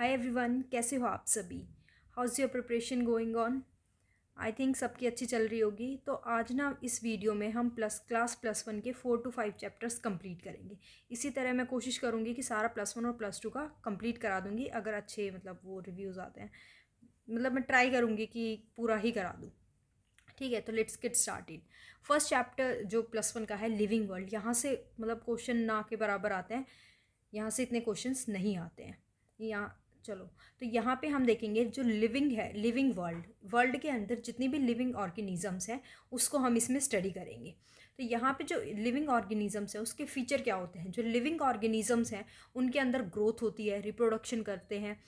hi everyone कैसे हो आप सभी is your preparation going on I think सबकी अच्छी चल रही होगी तो आज ना इस वीडियो में हम प्लस क्लास प्लस वन के four to five chapters complete करेंगे इसी तरह मैं कोशिश करूँगी कि सारा प्लस वन और प्लस टू का कंप्लीट करा दूँगी अगर अच्छे मतलब वो रिव्यूज़ आते हैं मतलब मैं ट्राई करूँगी कि पूरा ही करा दूँ ठीक है तो let's get it first chapter जो प्लस वन का है लिविंग वर्ल्ड यहाँ से मतलब क्वेश्चन ना के बराबर आते हैं यहाँ से इतने क्वेश्चन नहीं आते हैं यहाँ चलो तो यहाँ पे हम देखेंगे जो लिविंग है लिविंग वर्ल्ड वर्ल्ड के अंदर जितनी भी लिविंग ऑर्गेनिजम्स हैं उसको हम इसमें स्टडी करेंगे तो यहाँ पे जो लिविंग ऑर्गेनिजम्स हैं उसके फीचर क्या होते हैं जो लिविंग ऑर्गेनिजम्स हैं उनके अंदर ग्रोथ होती है रिप्रोडक्शन करते हैं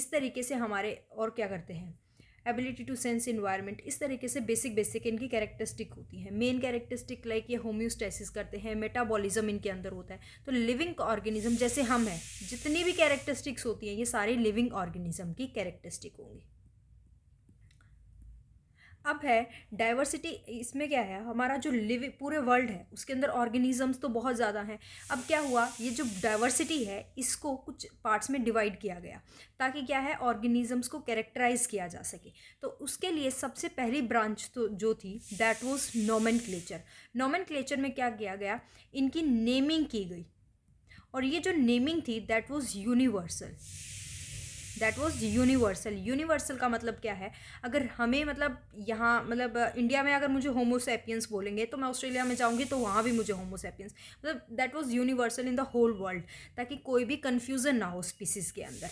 इस तरीके से हमारे और क्या करते हैं एबिलिटी टू सेंस इन्वायरमेंट इस तरीके से बेसिक बेसिक इनकी कैरेक्टरिस्टिक होती है मेन कैरेक्टरिस्टिक लाइक ये होम्योस्टेसिस करते हैं मेटाबॉलिज्म इनके अंदर होता है तो लिविंग ऑर्गेनिज्म जैसे हम हैं जितनी भी कैरेक्टरिस्टिक्स होती हैं ये सारी लिविंग ऑर्गेनिज्म की कैरेक्टरिस्टिक होंगी अब है डाइवर्सिटी इसमें क्या है हमारा जो लिव पूरे वर्ल्ड है उसके अंदर ऑर्गेनिजम्स तो बहुत ज़्यादा हैं अब क्या हुआ ये जो डाइवर्सिटी है इसको कुछ पार्ट्स में डिवाइड किया गया ताकि क्या है ऑर्गेनिजम्स को कैरेक्टराइज किया जा सके तो उसके लिए सबसे पहली ब्रांच तो जो थी that was nomenclature nomenclature में क्या किया गया इनकी नेमिंग की गई और ये जो नेमिंग थी that was universal that was universal universal का मतलब क्या है अगर हमें मतलब यहाँ मतलब इंडिया में अगर मुझे होमोसेपियंस बोलेंगे तो मैं ऑस्ट्रेलिया में जाऊँगी तो वहाँ भी मुझे होमोसेपियंस मतलब that was universal in the whole world ताकि कोई भी कन्फ्यूज़न ना हो स्पीसीज़ के अंदर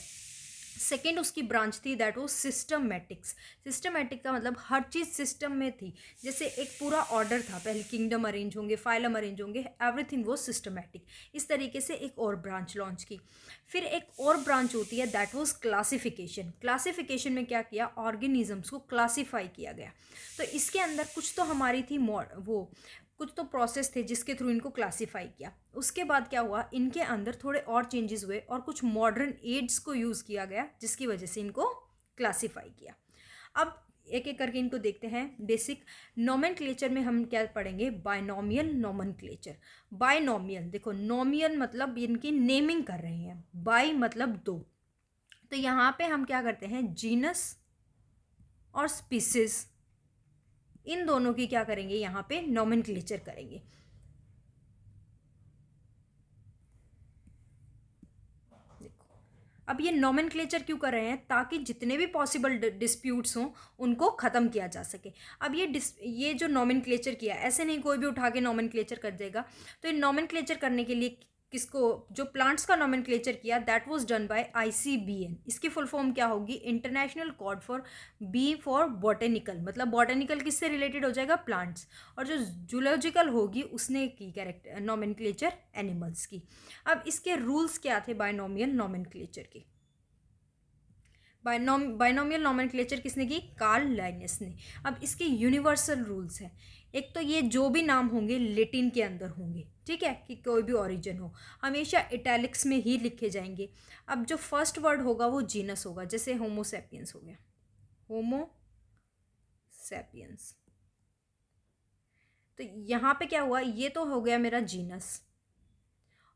सेकेंड उसकी ब्रांच थी दैट वो सिस्टमेटिक्स सिस्टमेटिक का मतलब हर चीज़ सिस्टम में थी जैसे एक पूरा ऑर्डर था पहले किंगडम अरेंज होंगे फाइलम अरेंज होंगे एवरीथिंग वो सिस्टमेटिक इस तरीके से एक और ब्रांच लॉन्च की फिर एक और ब्रांच होती है दैट वॉज क्लासिफिकेशन क्लासिफिकेशन में क्या किया ऑर्गेनिजम्स को क्लासीफाई किया गया तो इसके अंदर कुछ तो हमारी थी वो कुछ तो प्रोसेस थे जिसके थ्रू इनको क्लासीफाई किया उसके बाद क्या हुआ इनके अंदर थोड़े और चेंजेस हुए और कुछ मॉडर्न एड्स को यूज़ किया गया जिसकी वजह से इनको क्लासीफाई किया अब एक एक करके इनको देखते हैं बेसिक नॉमन में हम क्या पढ़ेंगे बायनॉमियल नॉमन क्लेचर बायनोमियल देखो नॉमियल मतलब इनकी नेमिंग कर रहे हैं बाई मतलब दो तो यहाँ पे हम क्या करते हैं जीनस और स्पीसीज़ इन दोनों की क्या करेंगे यहाँ पे नॉमिन करेंगे अब ये नॉमिन क्लेचर क्यों कर रहे हैं ताकि जितने भी पॉसिबल डिस्प्यूट्स हों उनको ख़त्म किया जा सके अब ये डिस ये जो नॉमिन क्लेचर किया ऐसे नहीं कोई भी उठा के नॉमिन क्लेचर कर देगा तो ये नॉमिन क्लेचर करने के लिए किसको जो प्लांट्स का नॉमिन किया that was done by I C B N इसकी फुल फॉर्म क्या होगी international code for B for botanical मतलब बॉटेनिकल किससे रिलेटेड हो जाएगा प्लांट्स और जो जूलॉजिकल होगी उसने की कैरेक्टर नॉमिन एनिमल्स की अब इसके रूल्स क्या थे बायनोमियल नॉमन के बायनोम बायनोमियल नॉमन किसने की कार्ल लाइनस ने अब इसके यूनिवर्सल रूल्स हैं एक तो ये जो भी नाम होंगे लेटिन के अंदर होंगे ठीक है कि कोई भी ओरिजिन हो हमेशा इटैलिक्स में ही लिखे जाएंगे अब जो फर्स्ट वर्ड होगा वो जीनस होगा जैसे होमोसेपियंस हो गया सेपियंस तो यहाँ पे क्या हुआ ये तो हो गया मेरा जीनस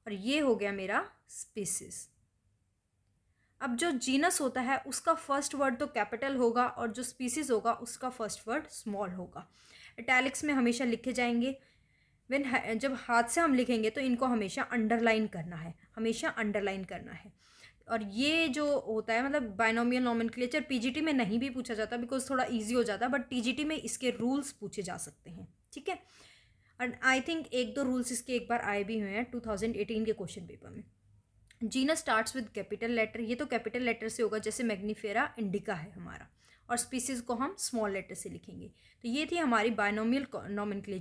और ये हो गया मेरा स्पीसीस अब जो जीनस होता है उसका फर्स्ट वर्ड तो कैपिटल होगा और जो स्पीसीज होगा उसका फर्स्ट वर्ड स्मॉल होगा इटैलिक्स में हमेशा लिखे जाएंगे वेन जब हाथ से हम लिखेंगे तो इनको हमेशा अंडरलाइन करना है हमेशा अंडरलाइन करना है और ये जो होता है मतलब बायनोमियल बाइनोमियल क्लेचर पीजीटी में नहीं भी पूछा जाता बिकॉज थोड़ा इजी हो जाता है बट टीजीटी में इसके रूल्स पूछे जा सकते हैं ठीक है एंड आई थिंक एक दो रूल्स इसके एक बार आए भी हुए हैं 2018 के क्वेश्चन पेपर में जीना स्टार्ट्स विद कैपिटल लेटर ये तो कैपिटल लेटर से होगा जैसे मैग्नीफेरा इंडिका है हमारा और स्पीसीज़ को हम स्मॉल लेटर से लिखेंगे तो ये थी हमारी बायनोमियल नॉमिन की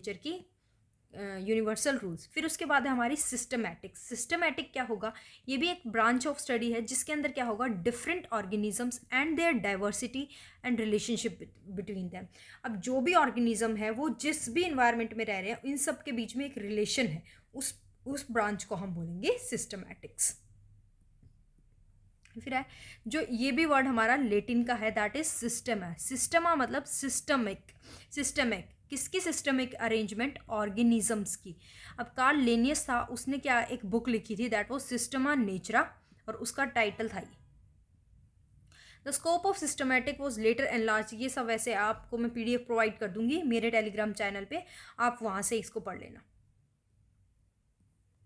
यूनिवर्सल रूल्स फिर उसके बाद है हमारी सिस्टमैटिक सिस्टमैटिक क्या होगा ये भी एक ब्रांच ऑफ स्टडी है जिसके अंदर क्या होगा different organisms and their diversity and relationship between them अब जो भी ऑर्गेनिज्म है वो जिस भी इन्वायरमेंट में रह रहे हैं इन सब के बीच में एक रिलेशन है उस उस ब्रांच को हम बोलेंगे सिस्टमैटिक्स फिर है जो ये भी वर्ड हमारा लेटिन का है दैट इज सिस्टम है सिस्टमा मतलब सिस्टमिक सिस्टमिक किसकी सिस्टमिक अरेंजमेंट ऑर्गेनिजम्स की अब कार्ल लेनियस था उसने क्या एक बुक लिखी थी दैट वॉज सिस्टम ऑन नेचरा और उसका टाइटल था ये the scope of systematic was later and large ये सब वैसे आपको मैं पी प्रोवाइड कर दूंगी मेरे टेलीग्राम चैनल पे आप वहाँ से इसको पढ़ लेना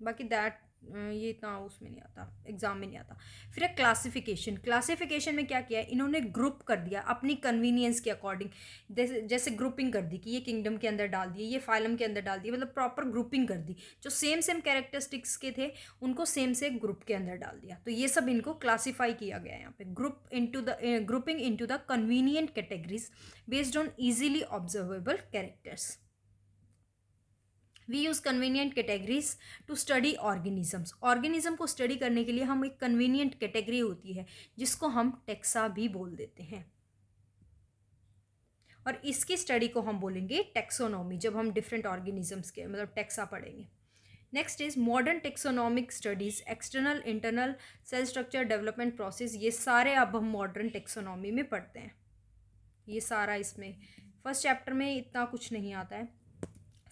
बाकी दैट ये इतना उसमें नहीं आता एग्ज़ाम में नहीं आता फिर है क्लासिफिकेशन क्लासिफिकेशन में क्या किया है इन्होंने ग्रुप कर दिया अपनी कन्वीनियंस के अकॉर्डिंग जैसे जैसे ग्रुपिंग कर दी कि ये किंगडम के अंदर डाल दिए ये फाइलम के अंदर डाल दिए मतलब प्रॉपर ग्रुपिंग कर दी जो सेम सेम कैरेक्टरिस्टिक्स के थे उनको सेम से ग्रुप के अंदर डाल दिया तो ये सब इनको क्लासीफाई किया गया है यहाँ पे group into the grouping into the convenient categories based on easily observable characters we use convenient categories to study organisms organism को स्टडी करने के लिए हम एक कन्वीनियंट कैटेगरी होती है जिसको हम टेक्सा भी बोल देते हैं और इसकी स्टडी को हम बोलेंगे टेक्सोनॉमी जब हम डिफरेंट ऑर्गेनिजम्स के मतलब टेक्सा पढ़ेंगे next is modern taxonomic studies external internal cell structure development process ये सारे अब हम मॉडर्न टेक्सोनॉमी में पढ़ते हैं ये सारा इसमें फर्स्ट चैप्टर में इतना कुछ नहीं आता है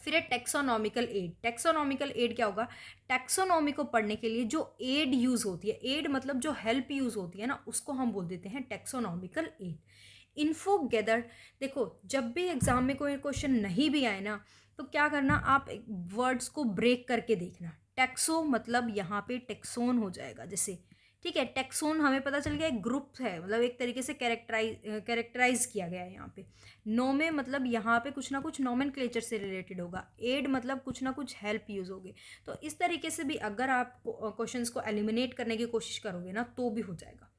फिर है टेक्सोनॉमिकल एड टेक्सोनॉमिकल एड क्या होगा टेक्सोनॉमी को पढ़ने के लिए जो एड यूज़ होती है एड मतलब जो हेल्प यूज़ होती है ना उसको हम बोल देते हैं टेक्सोनॉमिकल एड इन्फो गैदर देखो जब भी एग्ज़ाम में कोई क्वेश्चन नहीं भी आए ना तो क्या करना आप वर्ड्स को ब्रेक करके देखना टेक्सो मतलब यहाँ पे टेक्सोन हो जाएगा जैसे ठीक है टेक्सोन हमें पता चल गया एक ग्रुप है मतलब एक तरीके से कैरेक्टराइज कैरेक्टराइज किया गया है यहाँ पे नोमे मतलब यहाँ पे कुछ ना कुछ नोमन से रिलेटेड होगा एड मतलब कुछ ना कुछ हेल्प यूज़ होगी तो इस तरीके से भी अगर आप क्वेश्चन को एलिमिनेट करने की कोशिश करोगे ना तो भी हो जाएगा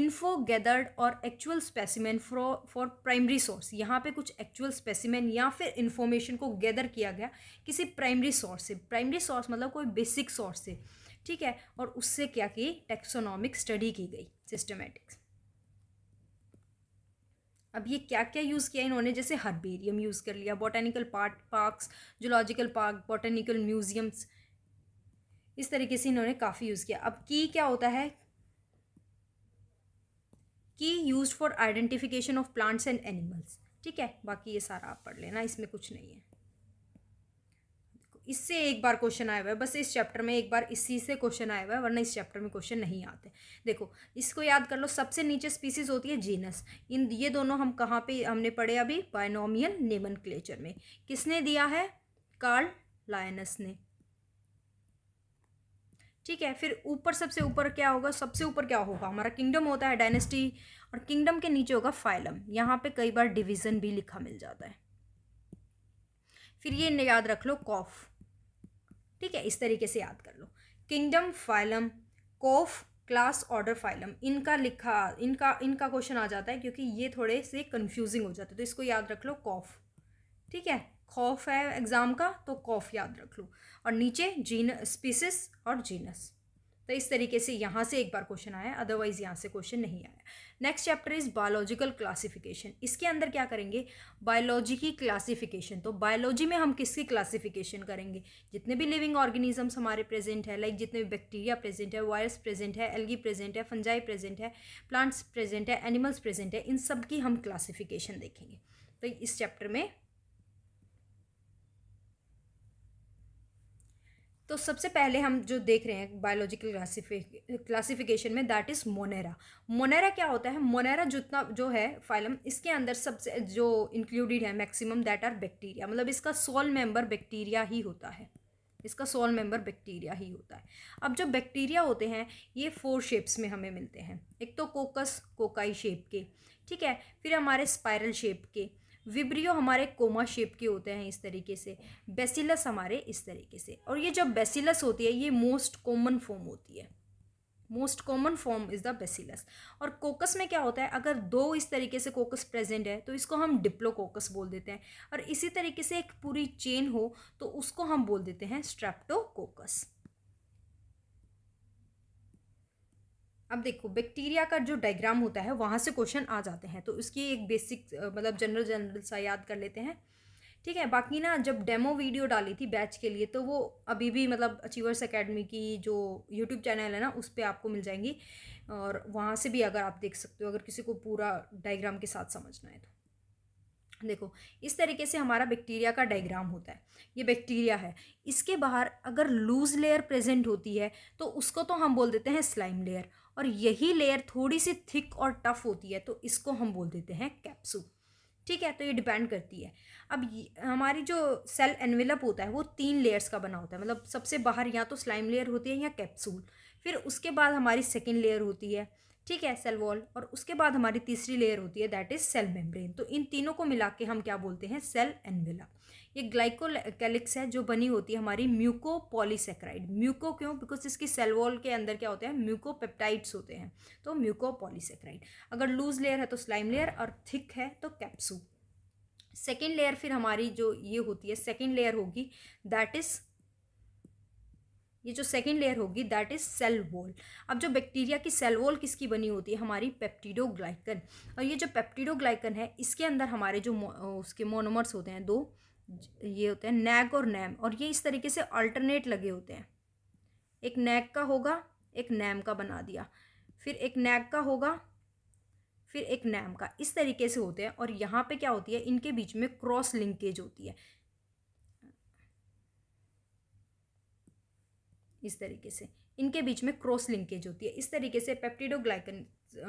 इन्फो गैदर्ड और actual specimen for for primary source यहाँ पे कुछ एक्चुअल स्पेसिमेन या फिर इन्फॉर्मेशन को गैदर किया गया किसी प्राइमरी सोर्स से प्राइमरी सोर्स मतलब कोई बेसिक सोर्स से ठीक है और उससे क्या की टेक्सोनॉमिक स्टडी की गई सिस्टमेटिक्स अब ये क्या क्या यूज़ किया इन्होंने जैसे हर्बेरियम यूज़ कर लिया botanical park parks zoological park botanical museums इस तरीके से इन्होंने काफ़ी यूज़ किया अब की क्या होता है की use for identification of plants and animals ठीक है बाकी ये सारा आप पढ़ लेना इसमें कुछ नहीं है इससे एक बार क्वेश्चन आया हुआ है बस इस चैप्टर में एक बार इसी से क्वेश्चन आया हुआ है वरना इस चैप्टर में क्वेश्चन नहीं आते देखो इसको याद कर लो सबसे नीचे स्पीसीज होती है जीनस इन ये दोनों हम कहाँ पे हमने पढ़े अभी बायनोमियल नेमन में किसने दिया है कार्ल लायनस ने ठीक है फिर ऊपर सबसे ऊपर क्या होगा सबसे ऊपर क्या होगा हमारा किंगडम होता है डायनेस्टी और किंगडम के नीचे होगा फाइलम यहाँ पे कई बार डिवीज़न भी लिखा मिल जाता है फिर ये याद रख लो कॉफ ठीक है इस तरीके से याद कर लो किंगडम फाइलम कोफ क्लास ऑर्डर फाइलम इनका लिखा इनका इनका क्वेश्चन आ जाता है क्योंकि ये थोड़े से कन्फ्यूजिंग हो जाते हैं तो इसको याद रख लो कॉफ ठीक है खौफ है एग्ज़ाम का तो कॉफ याद रख लो और नीचे जीन स्पीसिस और जीनस तो इस तरीके से यहाँ से एक बार क्वेश्चन आया अदरवाइज़ यहाँ से क्वेश्चन नहीं आया next chapter is biological classification इसके अंदर क्या करेंगे बायोलॉजी की क्लासिफिकेशन तो बायोलॉजी में हम किसकी क्लासिफिकेशन करेंगे जितने भी लिविंग ऑर्गेनिजम्स हमारे प्रेजेंट है लाइक जितने भी बैक्टीरिया प्रेजेंट है वायरस प्रेजेंट है एल्गी प्रेजेंट है फंजाई प्रेजेंट है प्लांट्स प्रेजेंट है एनिमल्स प्रेजेंट है इन सब की हम क्लासिफिकेशन देखेंगे तो इस चैप्टर में तो सबसे पहले हम जो देख रहे हैं बायोलॉजिकल क्लासिफिक क्लासिफिकेशन में दैट इज़ मोनेरा मोनेरा क्या होता है मोनेरा जितना जो है फाइलम इसके अंदर सबसे जो इंक्लूडेड है मैक्सिमम दैट आर बैक्टीरिया मतलब इसका सोल मेंबर बैक्टीरिया ही होता है इसका सोल मेंबर बैक्टीरिया ही होता है अब जो बैक्टीरिया होते हैं ये फोर शेप्स में हमें मिलते हैं एक तो कोकस कोकाई शेप के ठीक है फिर हमारे स्पायरल शेप के विब्रियो हमारे कोमा शेप के होते हैं इस तरीके से बेसिलस हमारे इस तरीके से और ये जब बेसिलस होती है ये मोस्ट कॉमन फॉर्म होती है most common form is the bacillus और कोकस में क्या होता है अगर दो इस तरीके से कोकस प्रेजेंट है तो इसको हम डिप्लोकोकस बोल देते हैं और इसी तरीके से एक पूरी चेन हो तो उसको हम बोल देते हैं स्ट्रेप्टोकोकस अब देखो बैक्टीरिया का जो डायग्राम होता है वहाँ से क्वेश्चन आ जाते हैं तो उसकी एक बेसिक मतलब जनरल जनरल सा याद कर लेते हैं ठीक है बाकी ना जब डेमो वीडियो डाली थी बैच के लिए तो वो अभी भी मतलब अचीवर्स एकेडमी की जो यूट्यूब चैनल है ना उस पर आपको मिल जाएंगी और वहाँ से भी अगर आप देख सकते हो अगर किसी को पूरा डायग्राम के साथ समझना है तो देखो इस तरीके से हमारा बैक्टीरिया का डायग्राम होता है ये बैक्टीरिया है इसके बाहर अगर लूज लेयर प्रेजेंट होती है तो उसको तो हम बोल देते हैं स्लाइम लेयर और यही लेयर थोड़ी सी थिक और टफ होती है तो इसको हम बोल देते हैं कैप्सूल ठीक है तो ये डिपेंड करती है अब हमारी जो सेल एनवेलप होता है वो तीन लेयर्स का बना होता है मतलब सबसे बाहर या तो स्लाइम लेयर होती है या कैप्सूल फिर उसके बाद हमारी सेकेंड लेयर होती है ठीक है सेल वॉल और उसके बाद हमारी तीसरी लेयर होती है दैट इज़ सेल मेम्ब्रेन तो इन तीनों को मिला के हम क्या बोलते हैं सेल एनवेलप ये ग्लाइकोकैलिक्स है जो बनी होती है हमारी म्यूकोपोलीसेक्राइड म्यूको क्यों बिकॉज इसकी सेलवॉल के अंदर क्या होते हैं म्यूकोपेप्टाइड्स होते हैं तो म्यूकोपोलीसेक्राइड अगर लूज लेयर है तो स्लाइम लेयर और थिक है तो कैप्सू सेकेंड लेयर फिर हमारी जो ये होती है सेकेंड लेयर होगी दैट इज़ ये जो सेकेंड लेयर होगी दैट इज सेल वॉल अब जो बैक्टीरिया की सेल वॉल किसकी बनी होती है हमारी पेप्टिडोग्लाइकन और ये जो पेप्टिडोग्लाइकन है इसके अंदर हमारे जो उसके मोनोमर्स होते हैं दो ये होते हैं नैक और नैम और ये इस तरीके से अल्टरनेट लगे होते हैं एक नैक का होगा एक नैम का बना दिया फिर एक नैक का होगा फिर एक नैम का इस तरीके से होते हैं और यहाँ पे क्या होती है इनके बीच में क्रॉस लिंकेज होती है इस तरीके से इनके बीच में क्रॉस लिंकेज होती है इस तरीके से पेप्टिडोग्लाइकन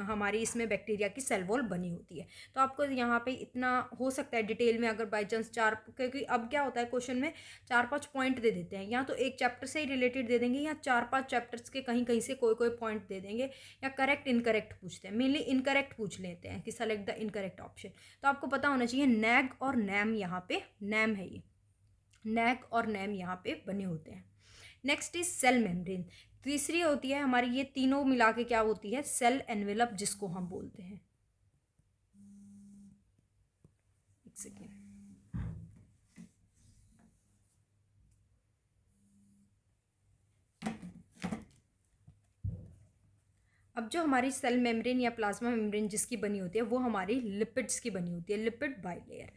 हमारी इसमें बैक्टीरिया की सेल वॉल बनी होती है तो आपको यहाँ पे इतना हो सकता है डिटेल में अगर बाई चांस चार क्योंकि अब क्या होता है क्वेश्चन में चार पांच पॉइंट दे देते हैं या तो एक चैप्टर से ही रिलेटेड दे देंगे या चार पांच चैप्टर्स के कहीं कहीं से कोई कोई पॉइंट दे देंगे या करेक्ट इनकरेक्ट पूछते हैं मेनली इनकरेक्ट पूछ लेते हैं कि सेलेक्ट द इनकरेक्ट ऑप्शन तो आपको पता होना चाहिए नैग और नैम यहाँ पे नैम है ये नैग और नैम यहाँ पे बने होते हैं नेक्स्ट इज सेल मेम्ब्रेन तीसरी होती है हमारी ये तीनों मिला के क्या होती है सेल एनवेलप जिसको हम बोलते हैं अब जो हमारी सेल मेम्ब्रेन या प्लाज्मा मेम्ब्रेन जिसकी बनी होती है वो हमारी लिपिड्स की बनी होती है लिपिड बाई लेयर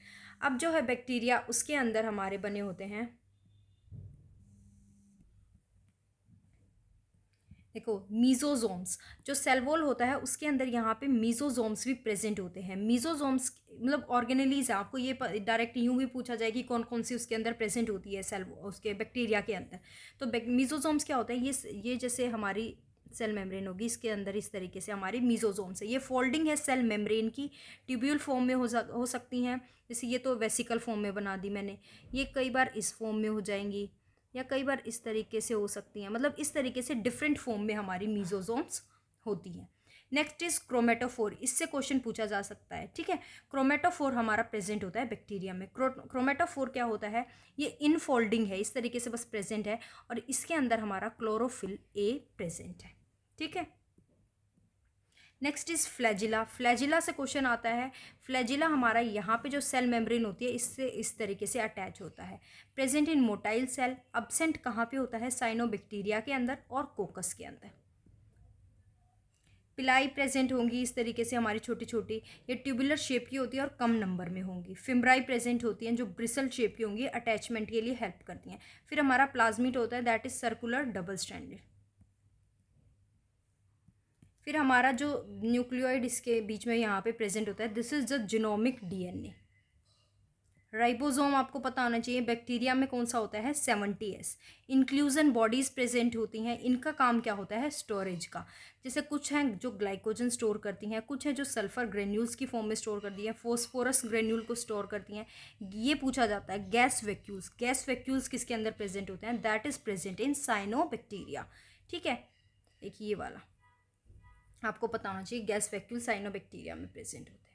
अब जो है बैक्टीरिया उसके अंदर हमारे बने होते हैं देखो मीजोजोम्स जो सेल वॉल होता है उसके अंदर यहाँ पे मीजोजोम्स भी प्रेजेंट होते हैं मीजोजोम्स मतलब ऑर्गेनलीज है आपको ये डायरेक्ट यूँ भी पूछा जाए कि कौन कौन सी उसके अंदर प्रेजेंट होती है सेल उसके बैक्टीरिया के अंदर तो मीजोजोम्स क्या होते हैं ये ये जैसे हमारी सेल मेम्ब्रेन होगी इसके अंदर इस तरीके से हमारी मीजोजोम से ये फोल्डिंग है सेल मेम्ब्रेन की ट्यूब्यूल फॉर्म में हो हो सकती हैं जैसे ये तो वेसिकल फॉर्म में बना दी मैंने ये कई बार इस फॉर्म में हो जाएंगी या कई बार इस तरीके से हो सकती हैं मतलब इस तरीके से डिफरेंट फॉर्म में हमारी मीजोजोम्स होती हैं नेक्स्ट इज क्रोमेटोफोर इससे क्वेश्चन पूछा जा सकता है ठीक है क्रोमेटोफोर हमारा प्रेजेंट होता है बैक्टीरिया में क्रोमेटोफोर क्या होता है ये इनफोल्डिंग है इस तरीके से बस प्रेजेंट है और इसके अंदर हमारा क्लोरोफिल ए प्रेजेंट है ठीक है नेक्स्ट इज़ फ्लैजिला फ्लैजिला से क्वेश्चन आता है फ्लैजिला हमारा यहाँ पे जो सेल मेम्ब्रेन होती है इससे इस तरीके से अटैच होता है present in motile cell absent कहाँ पे होता है साइनोबैक्टीरिया के अंदर और कोकस के अंदर पिलाई प्रेजेंट होंगी इस तरीके से हमारी छोटी छोटी ये ट्यूबुलर शेप की होती है और कम नंबर में होंगी फिम्ब्राई प्रेजेंट होती हैं जो ब्रिसल शेप की होंगी अटैचमेंट के लिए हेल्प करती हैं फिर हमारा प्लाज्मिट होता है that is circular double standard फिर हमारा जो न्यूक्लियोइड इसके बीच में यहाँ पे प्रेजेंट होता है this is the genomic DNA ribosome आपको पता होना चाहिए बैक्टीरिया में कौन सा होता है seventy S inclusion bodies present होती हैं इनका काम क्या होता है स्टोरेज का जैसे कुछ हैं जो ग्लाइकोजन स्टोर करती हैं कुछ हैं जो सल्फर ग्रेन्यूल्स की फॉर्म में स्टोर करती हैं फोस्फोरस ग्रेन्यूल को स्टोर करती हैं ये पूछा जाता है गैस वैक्यूल्स गैस वैक्यूल्स किसके अंदर प्रेजेंट होते हैं that is present in cyano ठीक है एक ये वाला आपको पता होना चाहिए गैस वैक्यूल साइनोबैक्टीरिया में प्रेजेंट होते हैं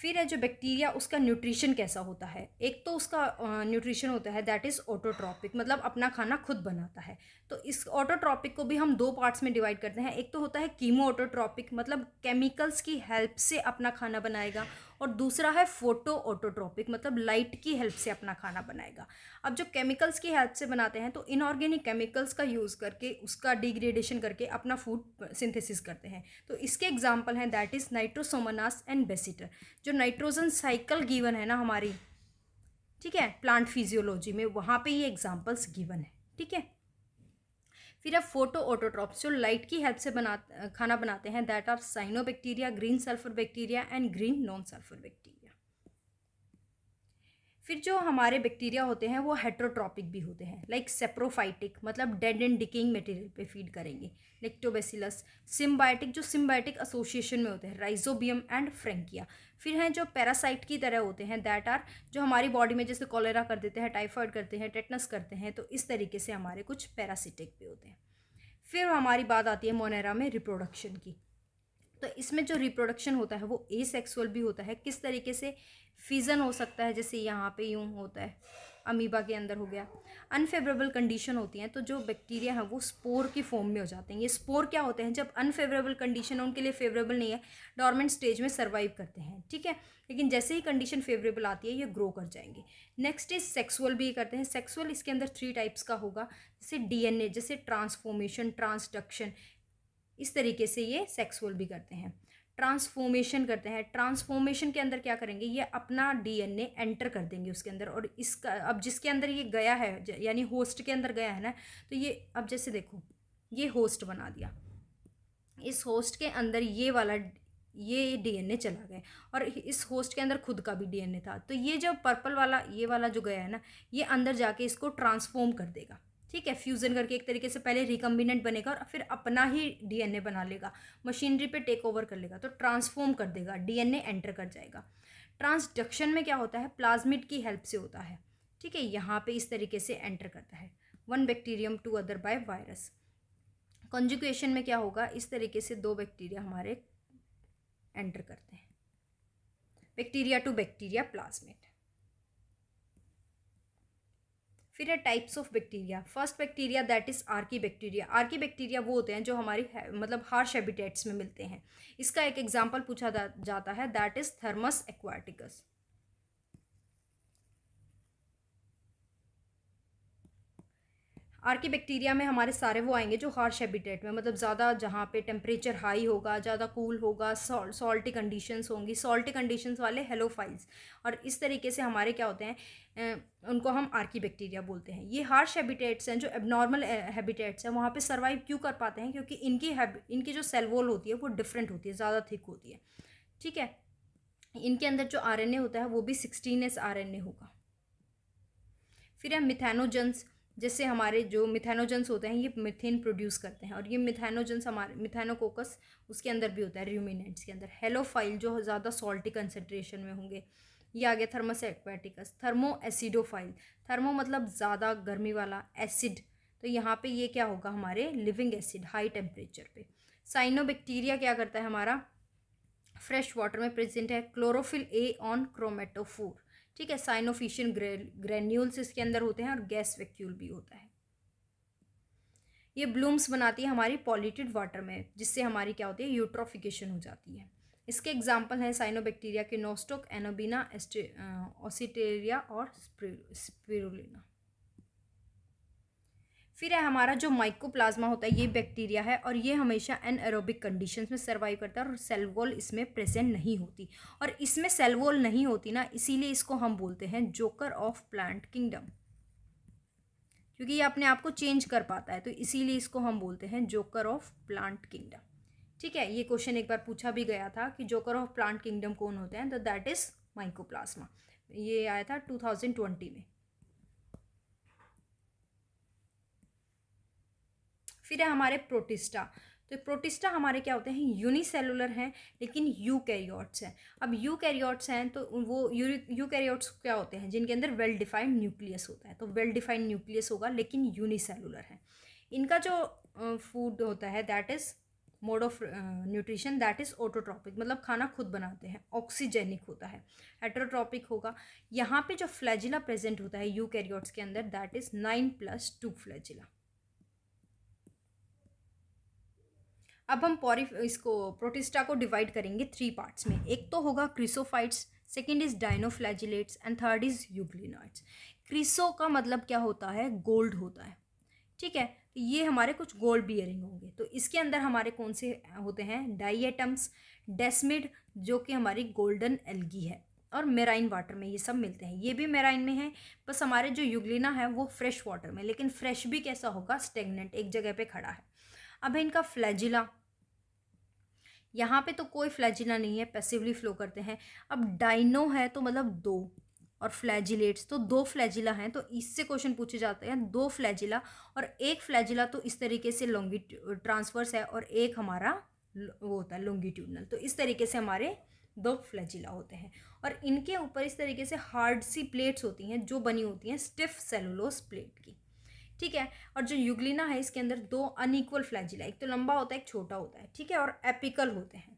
फिर है जो बैक्टीरिया उसका न्यूट्रिशन कैसा होता है एक तो उसका न्यूट्रिशन होता है दैट इज़ ऑटोट्रॉपिक मतलब अपना खाना खुद बनाता है तो इस ऑटोट्रॉपिक को भी हम दो पार्ट्स में डिवाइड करते हैं एक तो होता है कीमो ऑटोट्रॉपिक मतलब केमिकल्स की हेल्प से अपना खाना बनाएगा और दूसरा है फोटो ऑटोट्रॉपिक मतलब लाइट की हेल्प से अपना खाना बनाएगा अब जो केमिकल्स की हेल्प से बनाते हैं तो इनऑर्गेनिक केमिकल्स का यूज़ करके उसका डिग्रेडेशन करके अपना फूड सिंथेसिस करते हैं तो इसके एग्जाम्पल हैं दैट इज़ नाइट्रोसोमनास एंड बेसिटर जो नाइट्रोजन साइकिल गिवन है ना हमारी ठीक है प्लांट फिजियोलॉजी में वहाँ पे ये एग्जाम्पल्स गिवन है ठीक है फिर है फोटो ओटोट्रॉप्स जो लाइट की हेल्प से बना खाना बनाते हैं that are cyanobacteria green sulphur bacteria and green non sulphur bacteria फिर जो हमारे बैक्टीरिया होते हैं वो हेट्रोट्रॉपिक भी होते हैं लाइक सेप्रोफाइटिक मतलब डेड एंड डिकिंग मटेरियल पे फीड करेंगे लेक्टोबेसिलस सिम्बायोटिक जो सिम्बायोटिक एसोसिएशन में होते हैं राइजोबियम एंड फ्रेंकिया फिर हैं जो पैरासाइट की तरह होते हैं दैट आर जो हमारी बॉडी में जैसे कॉलेरा कर देते हैं टाइफॉइड करते हैं टेटनस करते हैं तो इस तरीके से हमारे कुछ पैरासिटिक भी होते हैं फिर हमारी बात आती है मोनेरा में रिप्रोडक्शन की तो इसमें जो रिप्रोडक्शन होता है वो ए भी होता है किस तरीके से फीजन हो सकता है जैसे यहाँ पे यूँ होता है अमीबा के अंदर हो गया अनफेवरेबल कंडीशन होती हैं तो जो बैक्टीरिया हैं वो स्पोर की फॉर्म में हो जाते हैं ये स्पोर क्या होते हैं जब अनफेवरेबल कंडीशन उनके लिए फेवरेबल नहीं है डॉर्मेंट स्टेज में सर्वाइव करते हैं ठीक है लेकिन जैसे ही कंडीशन फेवरेबल आती है ये ग्रो कर जाएंगे नेक्स्ट इज सेक्सुअल भी करते हैं सेक्सुअल इसके अंदर थ्री टाइप्स का होगा जैसे डी जैसे ट्रांसफॉर्मेशन ट्रांसडक्शन इस तरीके से ये सेक्सुअल भी करते हैं ट्रांसफॉर्मेशन करते हैं ट्रांसफॉर्मेशन के अंदर क्या करेंगे ये अपना डीएनए एंटर कर देंगे उसके अंदर और इसका अब जिसके अंदर ये गया है यानी होस्ट के अंदर गया है ना तो ये अब जैसे देखो ये होस्ट बना दिया इस होस्ट के अंदर ये वाला ये डीएनए चला गया और इस होस्ट के अंदर खुद का भी डीएनए था तो ये जो पर्पल वाला ये वाला जो गया है ना ये अंदर जाके इसको ट्रांसफॉर्म कर देगा ठीक है फ्यूज़न करके एक तरीके से पहले रिकम्बिनेंट बनेगा और फिर अपना ही डीएनए बना लेगा मशीनरी पे टेक ओवर कर लेगा तो ट्रांसफॉर्म कर देगा डीएनए एंटर कर जाएगा ट्रांसडक्शन में क्या होता है प्लाज्मिड की हेल्प से होता है ठीक है यहाँ पे इस तरीके से एंटर करता है one bacterium to other by virus conjugation में क्या होगा इस तरीके से दो बैक्टीरिया हमारे एंटर करते हैं बैक्टीरिया टू बैक्टीरिया प्लाज्मिड फिर है types of bacteria first bacteria that is archaebacteria archaebacteria वो होते हैं जो हमारी मतलब हार्श हैबिटेट्स में मिलते हैं इसका एक एग्जाम्पल पूछा जाता है that is Thermus aquaticus archaebacteria में हमारे सारे वो आएंगे जो हार्श हैबिटेट में मतलब ज़्यादा जहाँ पे टेम्परेचर हाई होगा ज़्यादा कूल होगा सॉल्टी सौ, कंडीशंस होंगी सॉल्टी कंडीशंस वाले हेलोफाइल्स और इस तरीके से हमारे क्या होते हैं उनको हम आर्की बैक्टीरिया बोलते हैं ये हार्श हैबिटेट्स हैं जो एबनॉर्मल हैबिटेट्स हैं वहाँ पर सर्वाइव क्यों कर पाते हैं क्योंकि इनकी इनकी जो सेलवोल होती है वो डिफरेंट होती है ज़्यादा थिक होती है ठीक है इनके अंदर जो आर होता है वो भी सिक्सटीन एस आरएनए होगा फिर है मिथेनोजेंस जिससे हमारे जो मिथेनोजेंस होते हैं ये मिथेन प्रोड्यूस करते हैं और ये मिथेनोजेंस हमारे मिथेनोकोकस उसके अंदर भी होता है र्यूमिनेंट्स के अंदर हेलोफाइल जो ज़्यादा सॉल्टी कंसनट्रेशन में होंगे ये आ गया Thermus aquaticus thermoacidophile thermo मतलब ज़्यादा गर्मी वाला एसिड तो यहाँ पे ये क्या होगा हमारे लिविंग एसिड हाई टेम्परेचर पे साइनोबैक्टीरिया क्या करता है हमारा फ्रेश वाटर में प्रेजेंट है क्लोरोफिल ए ऑन क्रोमेटोफोर ठीक है साइनोफिशियन ग्रेन्यूल्स इसके अंदर होते हैं और गैस वैक्यूल भी होता है ये ब्लूम्स बनाती है हमारी पॉल्यूटेड वाटर में जिससे हमारी क्या होती है यूट्रोफिकेशन हो जाती है इसके एग्जाम्पल हैं साइनोबैक्टीरिया के नोस्टोक एनोबिना ऑसिटेरिया और स्पिरुलिना फिर है हमारा जो माइकोप्लाज्मा होता है ये बैक्टीरिया है और ये हमेशा एन एरोबिक कंडीशंस में सर्वाइव करता है और सेल वॉल इसमें प्रेजेंट नहीं होती और इसमें सेल वॉल नहीं होती ना इसीलिए इसको हम बोलते हैं जोकर ऑफ प्लांट किंगडम क्योंकि ये अपने आप को चेंज कर पाता है तो इसीलिए इसको हम बोलते हैं जोकर ऑफ प्लांट किंगडम ठीक है ये क्वेश्चन एक बार पूछा भी गया था कि जोकर ऑफ प्लांट किंगडम कौन होते हैं तो दैट इज़ माइकोप्लाज्मा ये आया था ट्वेंटी में फिर है हमारे प्रोटिस्टा तो प्रोटिस्टा हमारे क्या होते हैं यूनिसेलुलर हैं लेकिन यू कैरियोट्स हैं अब यू कैरियोट्स हैं तो वो यू कैरियोट्स क्या होते हैं जिनके अंदर वेल डिफाइंड न्यूक्लियस होता है तो वेल डिफाइंड न्यूक्लियस होगा लेकिन यूनिसेलुलर है इनका जो फूड होता है that is mode of nutrition that is autotrophic मतलब खाना खुद बनाते हैं ऑक्सीजेनिक होता है हेट्रोट्रॉपिक होगा यहाँ पे जो फ्लैजिला प्रेजेंट होता है यू के अंदर that is nine plus two flagella अब हम पॉरी इसको प्रोटिस्टा को डिवाइड करेंगे थ्री पार्ट्स में एक तो होगा chrysophytes second is dinoflagellates and third is euglenoids chryso का मतलब क्या होता है गोल्ड होता है ठीक है तो ये हमारे कुछ गोल्ड बियरिंग होंगे तो इसके अंदर हमारे कौन से होते हैं डाइएटम्स डेस्मिड जो कि हमारी गोल्डन एल्गी है और मेराइन वाटर में ये सब मिलते हैं ये भी मेराइन में है बस हमारे जो युगलिना है वो फ्रेश वाटर में लेकिन फ्रेश भी कैसा होगा स्टेगनेंट एक जगह पे खड़ा है अब है इनका फ्लैजिला यहाँ पे तो कोई फ्लैजिला नहीं है पैसिवली फ्लो करते हैं अब डाइनो है तो मतलब दो और फ्लैजिलेट्स तो दो फ्लैजिला हैं तो इससे क्वेश्चन पूछे जाते हैं दो फ्लैजिला और एक फ्लैजिला तो इस तरीके से लॉन्गी ट्रांसवर्स है और एक हमारा वो होता है लॉन्गिट्यूडनल तो इस तरीके से हमारे दो फ्लैजिला होते हैं और इनके ऊपर इस तरीके से हार्ड सी प्लेट्स होती हैं जो बनी होती हैं स्टिफ सेलुलोस प्लेट की ठीक है और जो युगलिना है इसके अंदर दो अनइक्वल फ्लैजिला एक तो लंबा होता है एक छोटा होता है ठीक है और एपिकल होते हैं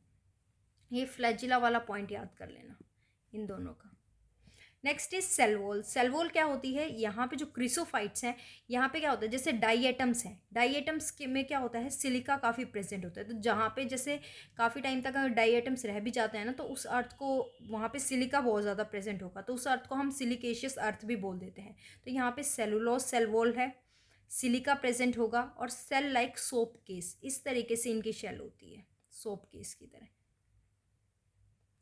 ये फ्लैजिला वाला पॉइंट याद कर लेना इन दोनों का नेक्स्ट इज सेलवोल सेलवोल क्या होती है यहाँ पे जो क्रिसोफाइट्स हैं यहाँ पे क्या होता है जैसे डाइएटम्स हैं डाइएटम्स में क्या होता है सिलिका काफ़ी प्रेजेंट होता है तो जहाँ पे जैसे काफ़ी टाइम तक अगर डाइएटम्स रह भी जाते हैं ना तो उस अर्थ को वहाँ पे सिलिका बहुत ज़्यादा प्रेजेंट होगा तो उस अर्थ को हम सिलिकेशियस अर्थ भी बोल देते हैं तो यहाँ पर सेलुलोस सेलवोल है सिलिका प्रेजेंट होगा और सेल लाइक सोप केस इस तरीके से इनकी शेल होती है सोप केस की तरह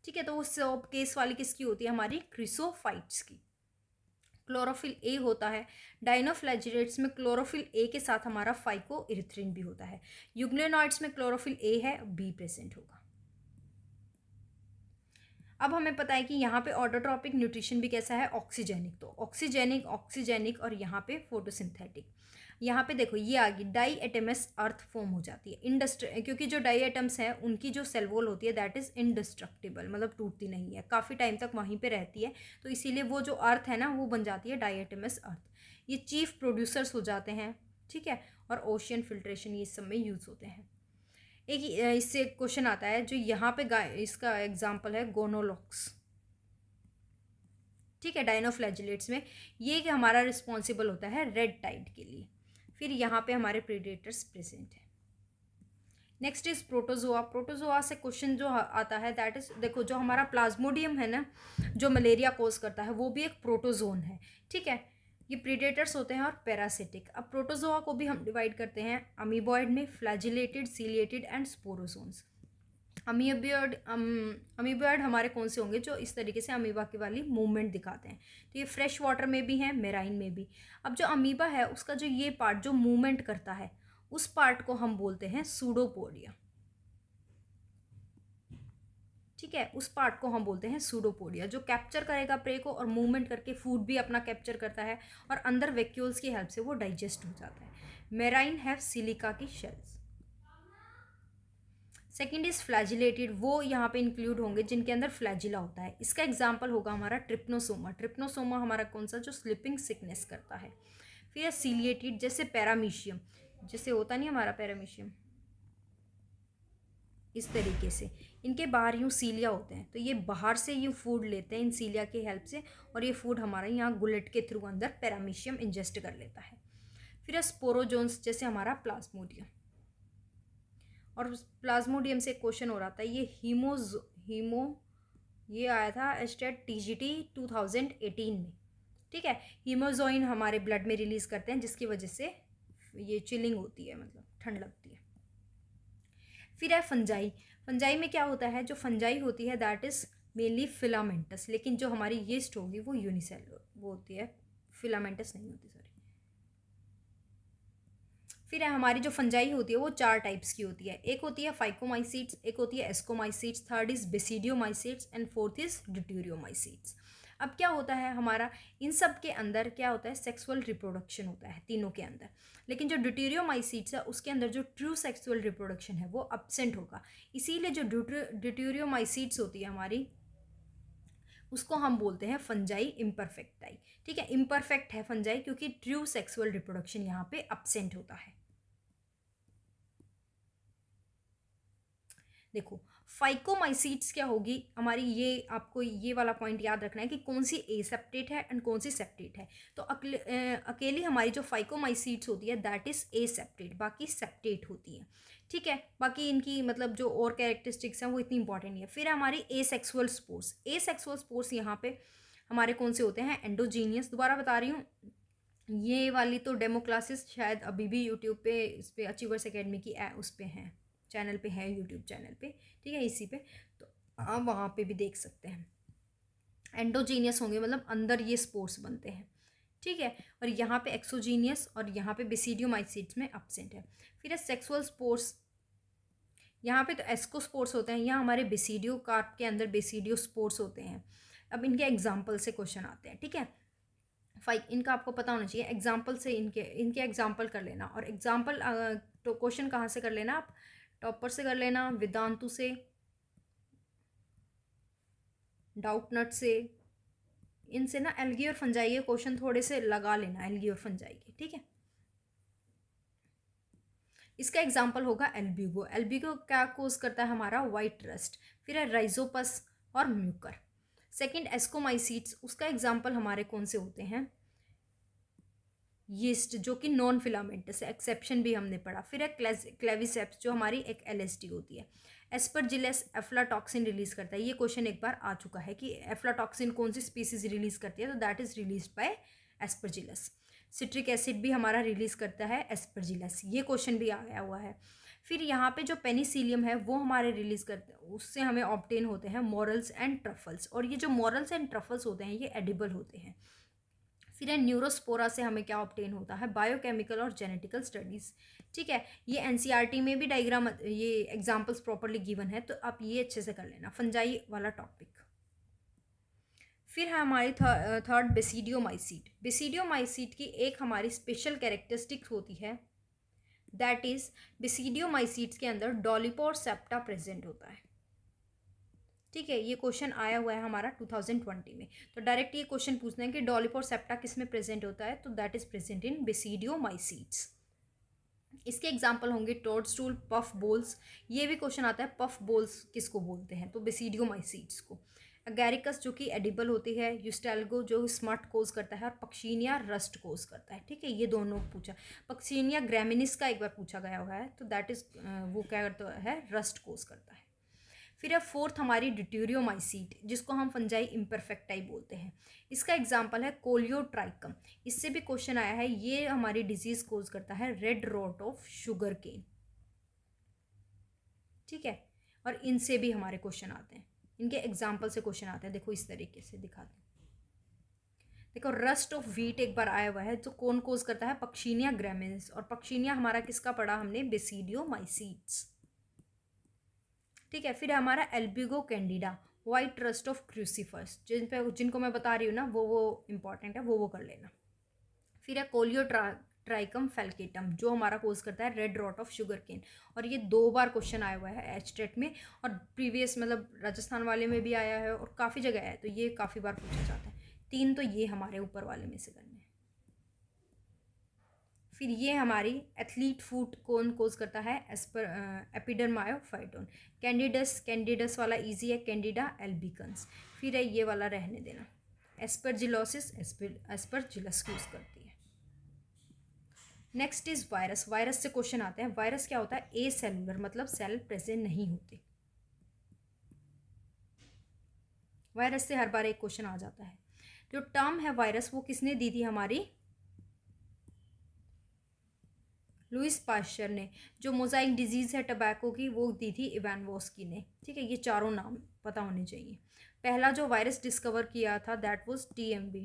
ठीक है तो वो सोप केस वाली किसकी होती है हमारी क्रिसोफाइट्स की क्लोरोफिल ए होता है डाइनोफ्लैजरेट्स में क्लोरोफिल ए के साथ हमारा फाइको इरिथ्रिन भी होता है यूग्लेनॉइड्स में क्लोरोफिल ए है बी प्रेजेंट होगा अब हमें पता है कि यहाँ पे ऑर्डोट्रॉपिक न्यूट्रिशन भी कैसा है ऑक्सीजेनिक तो ऑक्सीजेनिक ऑक्सीजेनिक और यहाँ पे फोटोसिंथेटिक यहाँ पे देखो ये आ गई डाई एटेमस अर्थ फॉर्म हो जाती है इंडस्ट क्योंकि जो डाई एटम्स हैं उनकी जो सेलवोल होती है दैट इज़ इंडस्ट्रक्टिबल मतलब टूटती नहीं है काफ़ी टाइम तक वहीं पे रहती है तो इसीलिए वो जो अर्थ है ना वो बन जाती है डाई एटेमस अर्थ ये चीफ प्रोड्यूसर्स हो जाते हैं ठीक है और ओशियन फिल्ट्रेशन ये सब में यूज़ होते हैं एक इससे क्वेश्चन आता है जो यहाँ पे इसका एग्जाम्पल है गोनोलॉक्स ठीक है डाइनोफ्लैजिलेट्स में ये कि हमारा रिस्पॉन्सिबल होता है रेड टाइड के लिए फिर यहाँ पे हमारे प्रीडेटर्स प्रेजेंट हैं नेक्स्ट इज प्रोटोजोआ प्रोटोजोआ से क्वेश्चन जो आता है दैट इज देखो जो हमारा प्लाज्मोडियम है ना जो मलेरिया कोज करता है वो भी एक प्रोटोजोन है ठीक है ये प्रीडेटर्स होते हैं और पैरासिटिक अब प्रोटोजोआ को भी हम डिवाइड करते हैं अमीबॉयड में flagellated ciliated and sporozoans amoeboid amoeboid हमारे कौन से होंगे जो इस तरीके से अमीबा की वाली मूवमेंट दिखाते हैं तो ये फ्रेश वाटर में भी हैं मेराइन में भी अब जो अमीबा है उसका जो ये पार्ट जो मूवमेंट करता है उस पार्ट को हम बोलते हैं सूडोपोडिया ठीक है उस पार्ट को हम बोलते हैं सूडोपोडिया जो कैप्चर करेगा प्रे को और मूवमेंट करके फूड भी अपना कैप्चर करता है और अंदर वेक्यूल्स की हेल्प से वो डाइजेस्ट हो जाता है मेराइन हैव सिलिका की शेल्स सेकेंड इज़ फ्लैजिलेटेड वो यहाँ पे इंक्लूड होंगे जिनके अंदर फ्लैजिला होता है इसका एग्जाम्पल होगा हमारा ट्रिप्नोसोमा ट्रिप्नोसोमा हमारा कौन सा जो स्लिपिंग सिकनेस करता है फिर सीलिएटेड जैसे पैरामीशियम जैसे होता नहीं हमारा पैरामीशियम इस तरीके से इनके बाहर यूँ सीलिया होते हैं तो ये बाहर से यूँ फूड लेते हैं इन सीलिया के हेल्प से और ये फूड हमारा यहाँ गुलेट के थ्रू अंदर पैरामीशियम इंजेस्ट कर लेता है फिर स्पोरोजोन्स जैसे हमारा प्लाज्मोडियम और प्लाज्मोडियम से एक क्वेश्चन हो रहा था ये हीमोज हीमो ये आया था state T G T two thousand eighteen में ठीक है हीमोजोइन हमारे ब्लड में रिलीज़ करते हैं जिसकी वजह से ये चिलिंग होती है मतलब ठंड लगती है फिर है फंजाई फंजाई में क्या होता है जो फंजाई होती है दैट इज़ मेनली फिलामेंटस लेकिन जो हमारी येस्ट होगी वो यूनिसेल वो होती है फिलामेंटस नहीं होती सर फिर है हमारी जो फंजाई होती है वो चार टाइप्स की होती है एक होती है फाइकोमाइसिट्स एक होती है ascomycetes third is basidiomycetes and fourth is deuteromycetes अब क्या होता है हमारा इन सब के अंदर क्या होता है सेक्सुअल रिप्रोडक्शन होता है तीनों के अंदर लेकिन जो ड्यूटेरियोमाइसीट्स है उसके अंदर जो ट्रू सेक्सुअल रिप्रोडक्शन है वो अब्सेंट होगा इसीलिए जो ड्यूटेरियोमाइसीट्स होती है हमारी उसको हम बोलते हैं फंजाई इम्परफेक्टाई ठीक है इम्परफेक्ट है फंजाई क्योंकि ट्रू सेक्सुअल रिप्रोडक्शन यहाँ पे अपसेंट होता है देखो फाइकोमाइसीट्स क्या होगी हमारी ये आपको ये वाला पॉइंट याद रखना है कि कौन सी ए सेप्टेट है एंड कौन सी सेप्टेट है तो अकेली हमारी जो फाइकोमाइसीट्स होती है दैट इज़ ए सेप्टेट बाकी सेप्टेट होती है ठीक है बाकी इनकी मतलब जो और कैरेक्टरिस्टिक्स हैं वो इतनी इंपॉर्टेंट नहीं है फिर हमारी asexual sports asexual sports यहाँ पे हमारे कौन से होते हैं एंडोजीनियस दोबारा बता रही हूँ ये वाली तो डेमो क्लासेस शायद अभी भी यूट्यूब पे इस पर अचीवर्स अकेडमी की उस पर हैं चैनल पे है यूट्यूब चैनल पे ठीक है इसी पे तो आप वहाँ पे भी देख सकते हैं एंडोजीनियस होंगे मतलब अंदर ये स्पोर्ट्स बनते हैं ठीक है और यहाँ पे एक्सोजीनियस और यहाँ पे बेसिडियोमाइसिट्स में अपसेंट है फिर है सेक्सुअल स्पोर्ट्स यहाँ पे तो एस्को स्पोर्ट्स होते हैं यहाँ हमारे बेसिडियो कार्प के अंदर बेसिडियो स्पोर्ट्स होते हैं अब इनके एग्जाम्पल से क्वेश्चन आते हैं ठीक है फाइव इनका आपको पता होना चाहिए एग्जाम्पल से इनके इनके एग्जाम्पल कर लेना और एग्जाम्पल तो क्वेश्चन कहाँ से कर लेना आप टॉपर से कर लेना वेदांतु से डाउटनट से इनसे ना एलगी और फंजाई के क्वेश्चन थोड़े से लगा लेना एलगी और फंजाई के ठीक है इसका एग्जाम्पल होगा एल्बिगो एल्बिगो क्या कोज करता है हमारा वाइट रस्ट फिर है राइजोपस और म्यूकर सेकेंड एस्कोमाइसीट्स उसका एग्जाम्पल हमारे कौन से होते हैं यीस्ट जो कि नॉन फिलामेंटस है एक्सेप्शन भी हमने पढ़ा फिर है क्लेविसेप्स जो हमारी एक एलएसटी होती है एस्परजिलस एफ्लाटॉक्सिन रिलीज करता है ये क्वेश्चन एक बार आ चुका है कि एफ्लाटॉक्सिन कौन सी स्पीसीज रिलीज करती है तो that is release by Aspergillus citric acid भी हमारा रिलीज करता है एस्परजिलस ये क्वेश्चन भी आया हुआ है फिर यहाँ पे जो पेनिसिलियम है वो हमारे रिलीज करते हैं उससे हमें ऑप्टेन होते हैं मॉरल्स एंड ट्रफल्स और ये जो मॉरल्स एंड ट्रफल्स होते हैं ये एडिबल होते हैं फिर है न्यूरोस्पोरा से हमें क्या ऑप्टेन होता है बायोकेमिकल और जेनेटिकल स्टडीज़ ठीक है ये एनसीईआरटी e में भी डायग्राम ये एग्जांपल्स प्रॉपरली गिवन है तो आप ये अच्छे से कर लेना फंजाई वाला टॉपिक फिर है हमारी थर्ड बेसिडियो माइसीड की एक हमारी स्पेशल कैरेक्टरिस्टिक्स होती है दैट इज़ बेसिडियो बेसिडियोमाइसीट्स के अंदर डॉलीपोर सेप्टा प्रेजेंट होता है ठीक है ये क्वेश्चन आया हुआ है हमारा 2020 में तो डायरेक्ट ये क्वेश्चन पूछना है कि और सेप्टा किस में प्रेजेंट होता है तो that is present in basidiomycetes इसके एग्जाम्पल होंगे टोर्ड स्टूल पफ बोल्स ये भी क्वेश्चन आता है पफ बोल्स किसको बोलते हैं तो बेसिडियो माइसीड्स को अगैरिकस जो कि एडिबल होती है यूस्टेल्गो जो स्मर्ट कोज करता है और पक्षीनिया रस्ट कोज करता है ठीक है ये दोनों पूछा पक्षीनिया ग्रेमिनिस का एक बार पूछा गया हुआ है तो दैट इज़ वो क्या करता है रस्ट कोज करता है फिर है फोर्थ हमारी डिट्यूरियोमाइसीट जिसको हम फंजाई इम्परफेक्टाई बोलते हैं इसका एग्जाम्पल है कोलियोट्राइकम इससे भी क्वेश्चन आया है ये हमारी डिजीज़ कोज करता है red rot of sugar cane ठीक है और इनसे भी हमारे क्वेश्चन आते हैं इनके एग्जाम्पल से क्वेश्चन आते हैं देखो इस तरीके से दिखाते हैं देखो रस्ट ऑफ वीट एक बार आया हुआ है जो तो कौन कोज करता है पक्षीनिया ग्रेमिन्स और पक्षीनिया हमारा किसका पड़ा हमने बेसिडियो माइसीट्स ठीक है फिर हमारा Albugo candida white trust of crucifers जिन पे जिनको मैं बता रही हूँ ना वो वो इम्पॉर्टेंट है वो वो कर लेना फिर है कोलियो ट्रा ट्राइकम फेल्केटम जो हमारा कोर्स करता है red rot of sugar cane और ये दो बार क्वेश्चन आया हुआ है एच टेट में और प्रीवियस मतलब राजस्थान वाले में भी आया है और काफ़ी जगह आया है तो ये काफ़ी बार पूछा जाता है तीन तो ये हमारे ऊपर वाले में से करना फिर ये हमारी एथलीट फूट कौन कोज करता है एसपर एपिडरमायोफाइटोन कैंडिडस कैंडिडस वाला इजी है कैंडिडा एल्बिकन्स फिर है ये वाला रहने देना एस्परजिलोसिस एस्पर एस्परजिलस यूज़ करती है नेक्स्ट इज़ वायरस वायरस से क्वेश्चन आते हैं वायरस क्या होता है ए सेलुलर मतलब सेल प्रेजेंट नहीं होते वायरस से हर बार एक क्वेश्चन आ जाता है जो टर्म है वायरस वो किसने दी थी हमारी लुइस पाश्चर ने जो मोजाइक डिजीज़ है टबैको की वो दी थी इवान वॉस्की ने ठीक है ये चारों नाम पता होने चाहिए पहला जो वायरस डिस्कवर किया था that was TMB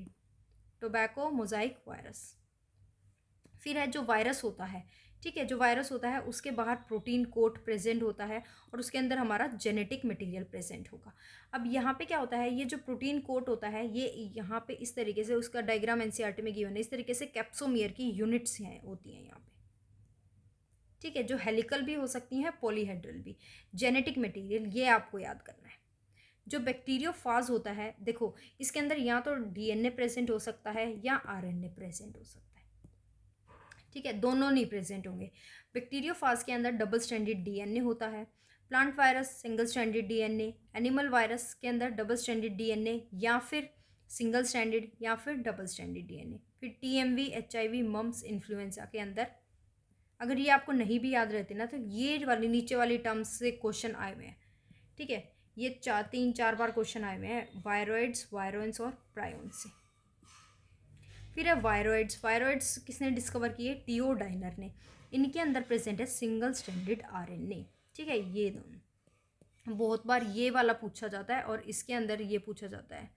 tobacco mosaic virus फिर है जो वायरस होता है ठीक है जो वायरस होता है उसके बाहर प्रोटीन कोट प्रेजेंट होता है और उसके अंदर हमारा जेनेटिक मटेरियल प्रेजेंट होगा अब यहाँ पे क्या होता है ये जो प्रोटीन कोट होता है ये यहाँ पे इस तरीके से उसका डायग्राम एनसीईआरटी में गिवन है इस तरीके से कैप्सोमियर की यूनिट्स हैं होती हैं यहाँ पे ठीक है जो हेलिकल भी हो सकती हैं पोलीहेड्रल भी जेनेटिक मटेरियल ये आपको याद करना है जो बैक्टीरियोफाज होता है देखो इसके अंदर या तो डीएनए प्रेजेंट हो सकता है या आरएनए प्रेजेंट हो सकता है ठीक है दोनों नहीं प्रेजेंट होंगे बैक्टीरियोफाज के अंदर डबल स्टैंडर्ड डीएनए होता है plant virus single standard DNA animal virus के अंदर डबल स्टैंडर्ड डीएनए या फिर सिंगल स्टैंडर्ड या फिर डबल स्टैंडर्ड डीएनए फिर टीएमवी एचआईवी मम्स इन्फ्लुएंजा के अंदर अगर ये आपको नहीं भी याद रहते ना तो ये वाली नीचे वाली टर्म्स से क्वेश्चन आए हुए हैं ठीक है ये चार तीन चार बार क्वेश्चन आए हुए हैं वायरोइड्स वायरोइंस और प्रायोन्स से फिर है वायरोइड्स वायरोइड्स किसने डिस्कवर किए टीओ डाइनर ने इनके अंदर प्रेजेंट है सिंगल स्टैंडर्ड आरएनए ठीक है ये दोनों बहुत बार ये वाला पूछा जाता है और इसके अंदर ये पूछा जाता है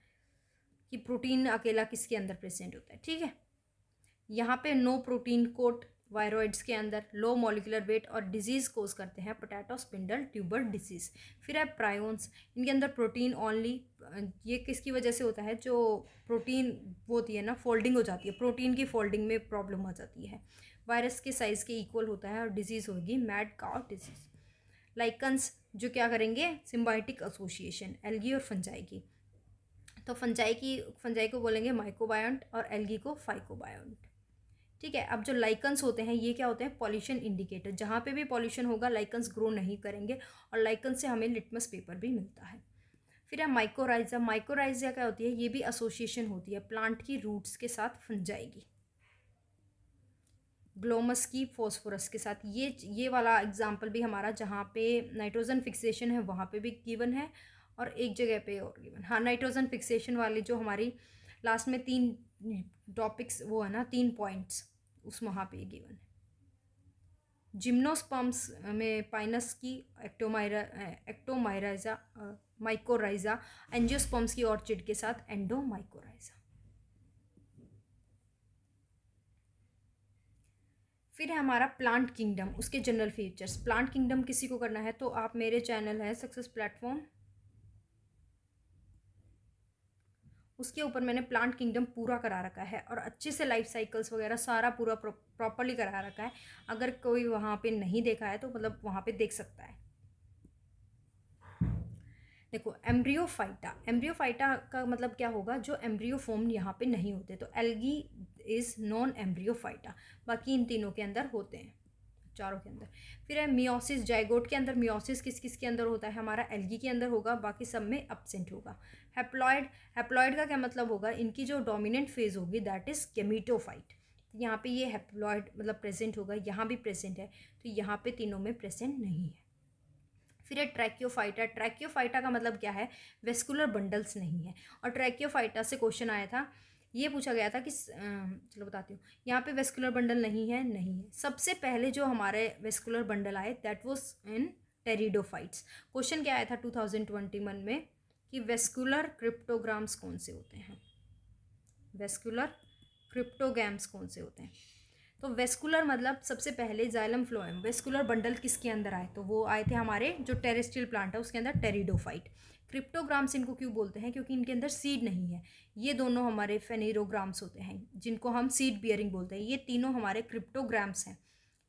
कि प्रोटीन अकेला किसके अंदर प्रेजेंट होता है ठीक है यहाँ पे नो प्रोटीन कोट वायरॉइड्स के अंदर लो मोलिकुलर वेट और डिजीज़ कोज करते हैं पोटैटो स्पिंडल ट्यूबर डिजीज़ फिर है प्रायोन्स इनके अंदर प्रोटीन ओनली ये किसकी वजह से होता है जो प्रोटीन वो होती है ना फोल्डिंग हो जाती है प्रोटीन की फोल्डिंग में प्रॉब्लम आ जाती है वायरस के साइज़ के इक्वल होता है और डिजीज़ होगी मैड काव डिजीज़ लाइकन्स जो क्या करेंगे सिम्बायोटिक एसोसिएशन एलगी और फंजाई की तो फंजाई की फंजाई को बोलेंगे माइकोबायोंट और एलगी को फाइकोबायोंट ठीक है अब जो लाइकन्स होते हैं ये क्या होते हैं पॉल्यूशन इंडिकेटर जहाँ पे भी पॉल्यूशन होगा लाइकन्स ग्रो नहीं करेंगे और लाइकन से हमें लिटमस पेपर भी मिलता है फिर है माइक्रोराइजा माइक्रोराइजा क्या होती है ये भी एसोसिएशन होती है प्लांट की रूट्स के साथ फन जाएगी ग्लोमस की फॉस्फोरस के साथ ये ये वाला एग्जाम्पल भी हमारा जहाँ पे नाइट्रोजन फिक्सेशन है वहाँ पे भी गिवन है और एक जगह पे और गिवन हाँ नाइट्रोजन फिक्सेशन वाली जो हमारी लास्ट में तीन टॉपिक्स वो है ना तीन पॉइंट्स उस वहाँ पे गिवन है जिम्नोस्पम्स में पाइनस की एक्टोमाइरा एक्टोमाइराइजा माइकोराइजा एंजियोस्पम्स की ऑर्चिड के साथ एंडोमाइकोराइजा फिर है हमारा प्लांट किंगडम उसके जनरल फीचर्स प्लांट किंगडम किसी को करना है तो आप मेरे चैनल है सक्सेस प्लेटफॉर्म उसके ऊपर मैंने प्लांट किंगडम पूरा करा रखा है और अच्छे से लाइफ साइकिल्स वगैरह सारा पूरा प्रॉपरली करा रखा है अगर कोई वहाँ पे नहीं देखा है तो मतलब वहाँ पे देख सकता है देखो एम्ब्रियोफाइटा एम्ब्रियोफाइटा का मतलब क्या होगा जो एम्ब्रियोफोम यहाँ पे नहीं होते तो एल्गी इज़ नॉन एम्ब्रियोफाइटा बाकी इन तीनों के अंदर होते हैं चारों के अंदर फिर है मियोसिस जाइगोट के अंदर मियोसिस किस किस के अंदर होता है हमारा एलगी के अंदर होगा बाकी सब में अपसेंट होगा हैप्लॉयड हैप्लॉयड का क्या मतलब होगा इनकी जो डोमिनेंट फेज़ होगी दैट इज़ केमीटोफाइट यहाँ पे ये हैप्लॉयड मतलब प्रेजेंट होगा यहाँ भी प्रेजेंट है तो यहाँ पे तीनों में प्रेजेंट नहीं है फिर है ट्रैक्योफाइटा ट्रैक्योफाइटा का मतलब क्या है वेस्कुलर बंडल्स नहीं है और ट्रैक्योफाइटा से क्वेश्चन आया था ये पूछा गया था कि चलो बताती हूँ यहाँ पे वेस्कुलर बंडल नहीं है नहीं है सबसे पहले जो हमारे वेस्कुलर बंडल आए that was in pteridophytes question क्या आया था टू थाउजेंड ट्वेंटी वन में कि वेस्कुलर क्रिप्टोग्राम्स कौन से होते हैं वेस्कुलर क्रिप्टोग्राम्स कौन से होते हैं तो वेस्कुलर मतलब सबसे पहले जाइलम फ्लोएम वेस्कुलर बंडल किसके अंदर आए तो वो आए थे हमारे जो टेरेस्ट्रियल प्लांट है उसके अंदर टेरिडोफाइट क्रिप्टोग्राम्स इनको क्यों बोलते हैं क्योंकि इनके अंदर सीड नहीं है ये दोनों हमारे फेनेरोग्राम्स होते हैं जिनको हम सीड बियरिंग बोलते हैं ये तीनों हमारे क्रिप्टोग्राम्स हैं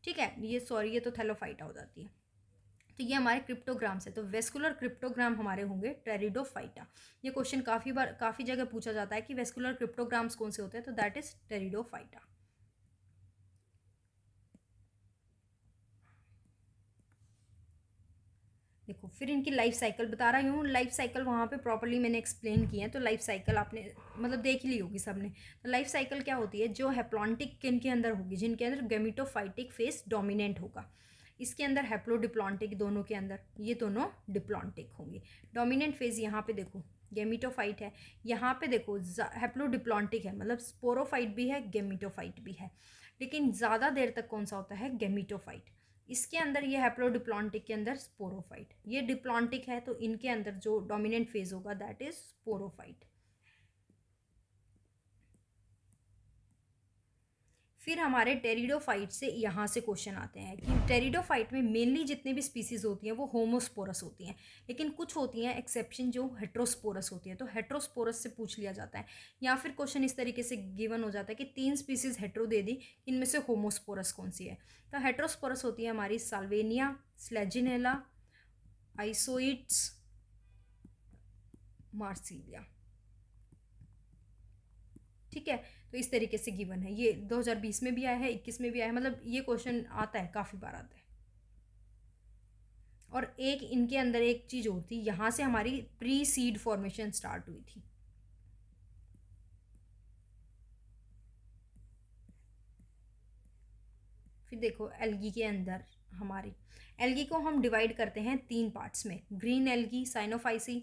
ठीक है ये सॉरी ये तो थैलोफाइटा हो जाती है तो ये हमारे क्रिप्टोग्राम्स है तो वेस्कुलर क्रिप्टोग्राम हमारे होंगे टेरिडोफाइटा ये क्वेश्चन काफ़ी बार काफ़ी जगह पूछा जाता है कि वेस्कुलर क्रिप्टोग्राम्स कौन से होते हैं तो दैट इज़ टेरिडोफाइटा देखो फिर इनकी लाइफ साइकिल बता रही हूँ लाइफ साइकिल वहाँ पे प्रॉपरली मैंने एक्सप्लेन की है तो लाइफ साइकिल आपने मतलब देख ही ली होगी सबने तो लाइफ साइकिल क्या होती है जो हैप्लॉन्टिक किन के अंदर होगी जिनके अंदर गेमिटोफाइटिक फेस डोमिनेंट होगा इसके अंदर हैप्लोडिप्लॉन्टिक दोनों के अंदर ये दोनों डिप्लॉन्टिक होंगे डोमिनेंट फेज यहाँ पे देखो गेमिटोफाइट है यहाँ पे देखो हैप्लोडिप्लॉन्टिक है मतलब स्पोरोफाइट भी है गेमिटोफाइट भी है लेकिन ज़्यादा देर तक कौन सा होता है गेमिटोफाइट इसके अंदर ये हैप्लोडिप्लॉन्टिक के अंदर स्पोरोफाइट ये डिप्लॉन्टिक है तो इनके अंदर जो डोमिनेंट फेज होगा दैट इज स्पोरोफाइट फिर हमारे टेरिडोफाइट से यहाँ से क्वेश्चन आते हैं कि टेरिडोफाइट में मेनली जितनी भी स्पीसीज़ होती हैं वो होमोस्पोरस होती हैं लेकिन कुछ होती हैं एक्सेप्शन जो हेट्रोस्पोरस होती है तो हेट्रोस्पोरस से पूछ लिया जाता है या फिर क्वेश्चन इस तरीके से गिवन हो जाता है कि तीन स्पीसीज़ हेट्रो दे दी इनमें से होमोस्पोरस कौन सी है तो हेट्रोस्पोरस होती है हमारी साल्वेनिया स्लेजिनेला आइसोइट्स मार्सीलिया ठीक है तो इस तरीके से गिवन है ये 2020 में भी आया है 21 में भी आया है मतलब ये क्वेश्चन आता है काफ़ी बार आता है और एक इनके अंदर एक चीज़ होती थी यहाँ से हमारी प्री सीड फॉर्मेशन स्टार्ट हुई थी फिर देखो एलगी के अंदर हमारी एलगी को हम डिवाइड करते हैं तीन पार्ट्स में green algae cyanophyceae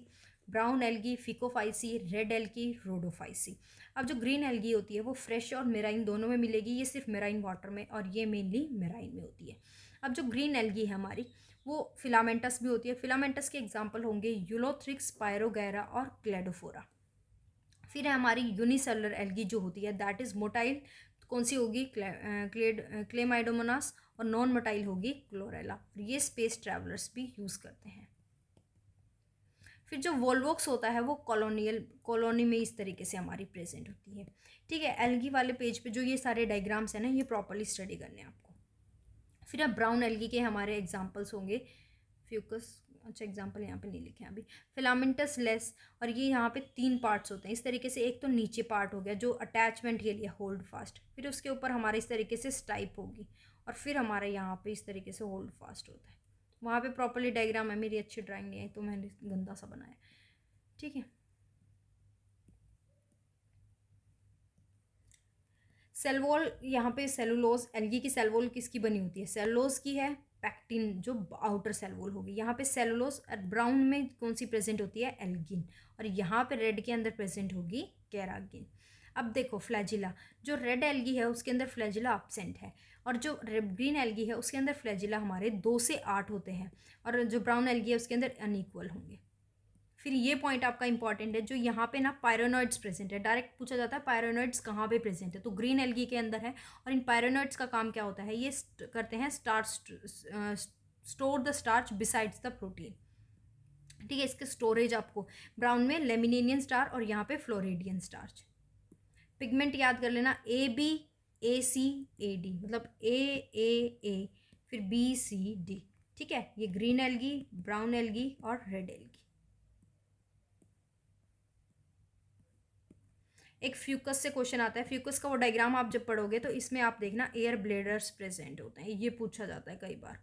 brown algae phaeophyceae red algae rhodophyceae अब जो ग्रीन एल्गी होती है वो फ्रेश और मेराइन दोनों में मिलेगी ये सिर्फ मेराइन वाटर में और ये मेनली मेराइन में होती है अब जो ग्रीन एल्गी है हमारी वो फिलामेंटस भी होती है फिलामेंटस के एग्जाम्पल होंगे यूलोथ्रिक्स पायरोगैरा और क्लेडोफोरा फिर है हमारी यूनिसेलर एल्गी जो होती है दैट इज़ मोटाइल कौन सी होगी क्लेड क्लेमाइडोमोनास और नॉन मोटाइल होगी क्लोरेला ये स्पेस ट्रैवलर्स भी यूज़ करते हैं फिर जो वोल्वोक्स होता है वो कॉलोनियल कॉलोनी में इस तरीके से हमारी प्रेजेंट होती है ठीक है एलगी वाले पेज पे जो ये सारे डायग्राम्स हैं ना ये प्रॉपरली स्टडी करने हैं आपको फिर अब ब्राउन एलगी के हमारे एग्जाम्पल्स होंगे फ्यूकस अच्छा एग्जाम्पल यहाँ पे नहीं लिखे अभी फिलामेंटस लेस और ये यहाँ पे तीन पार्ट्स होते हैं इस तरीके से एक तो नीचे पार्ट हो गया जो अटैचमेंट के लिए होल्ड फास्ट फिर उसके ऊपर हमारे इस तरीके से स्टाइप होगी और फिर हमारे यहाँ पे इस तरीके से होल्ड फास्ट होता है वहाँ पे प्रॉपरली डायग्राम है मेरी अच्छी ड्राइंग नहीं आई तो मैंने गंदा सा बनाया ठीक है सेलवॉल यहाँ पे सेलुलोज एलगी की सेलवॉल किसकी बनी होती है सेलुलोज की है पैक्टिन जो आउटर सेलवॉल होगी यहाँ पे सेलुलोज ब्राउन में कौन सी प्रेजेंट होती है एलगिन और यहाँ पे रेड के अंदर प्रेजेंट होगी कैरागिन अब देखो फ्लैजिला जो रेड एलगी है उसके अंदर फ्लैजिला एबसेंट है और जो ग्रीन एलगी है उसके अंदर फ्लैजिला हमारे दो से आठ होते हैं और जो ब्राउन एलगी है उसके अंदर अनईक्वल होंगे फिर ये पॉइंट आपका इंपॉर्टेंट है जो यहाँ पे ना पायरोनॉइड्स प्रेजेंट है डायरेक्ट पूछा जाता है पायरोनॉइड्स कहाँ पे प्रेजेंट है तो ग्रीन एलगी के अंदर है और इन पायरोनॉइड्स का काम क्या होता है ये करते हैं starch store the starch besides the protein ठीक है इसके स्टोरेज आपको ब्राउन में लेमिनेनियन स्टार और यहाँ पे फ्लोरेडियन स्टार्च पिगमेंट याद कर लेना A B A C A D मतलब ए ए ए फिर बी सी डी ठीक है ये ग्रीन एलगी ब्राउन एलगी और रेड एलगी एक फ्यूकस से क्वेश्चन आता है फ्यूकस का वो डायग्राम आप जब पढ़ोगे तो इसमें आप देखना एयर ब्लेडर्स प्रेजेंट होते हैं ये पूछा जाता है कई बार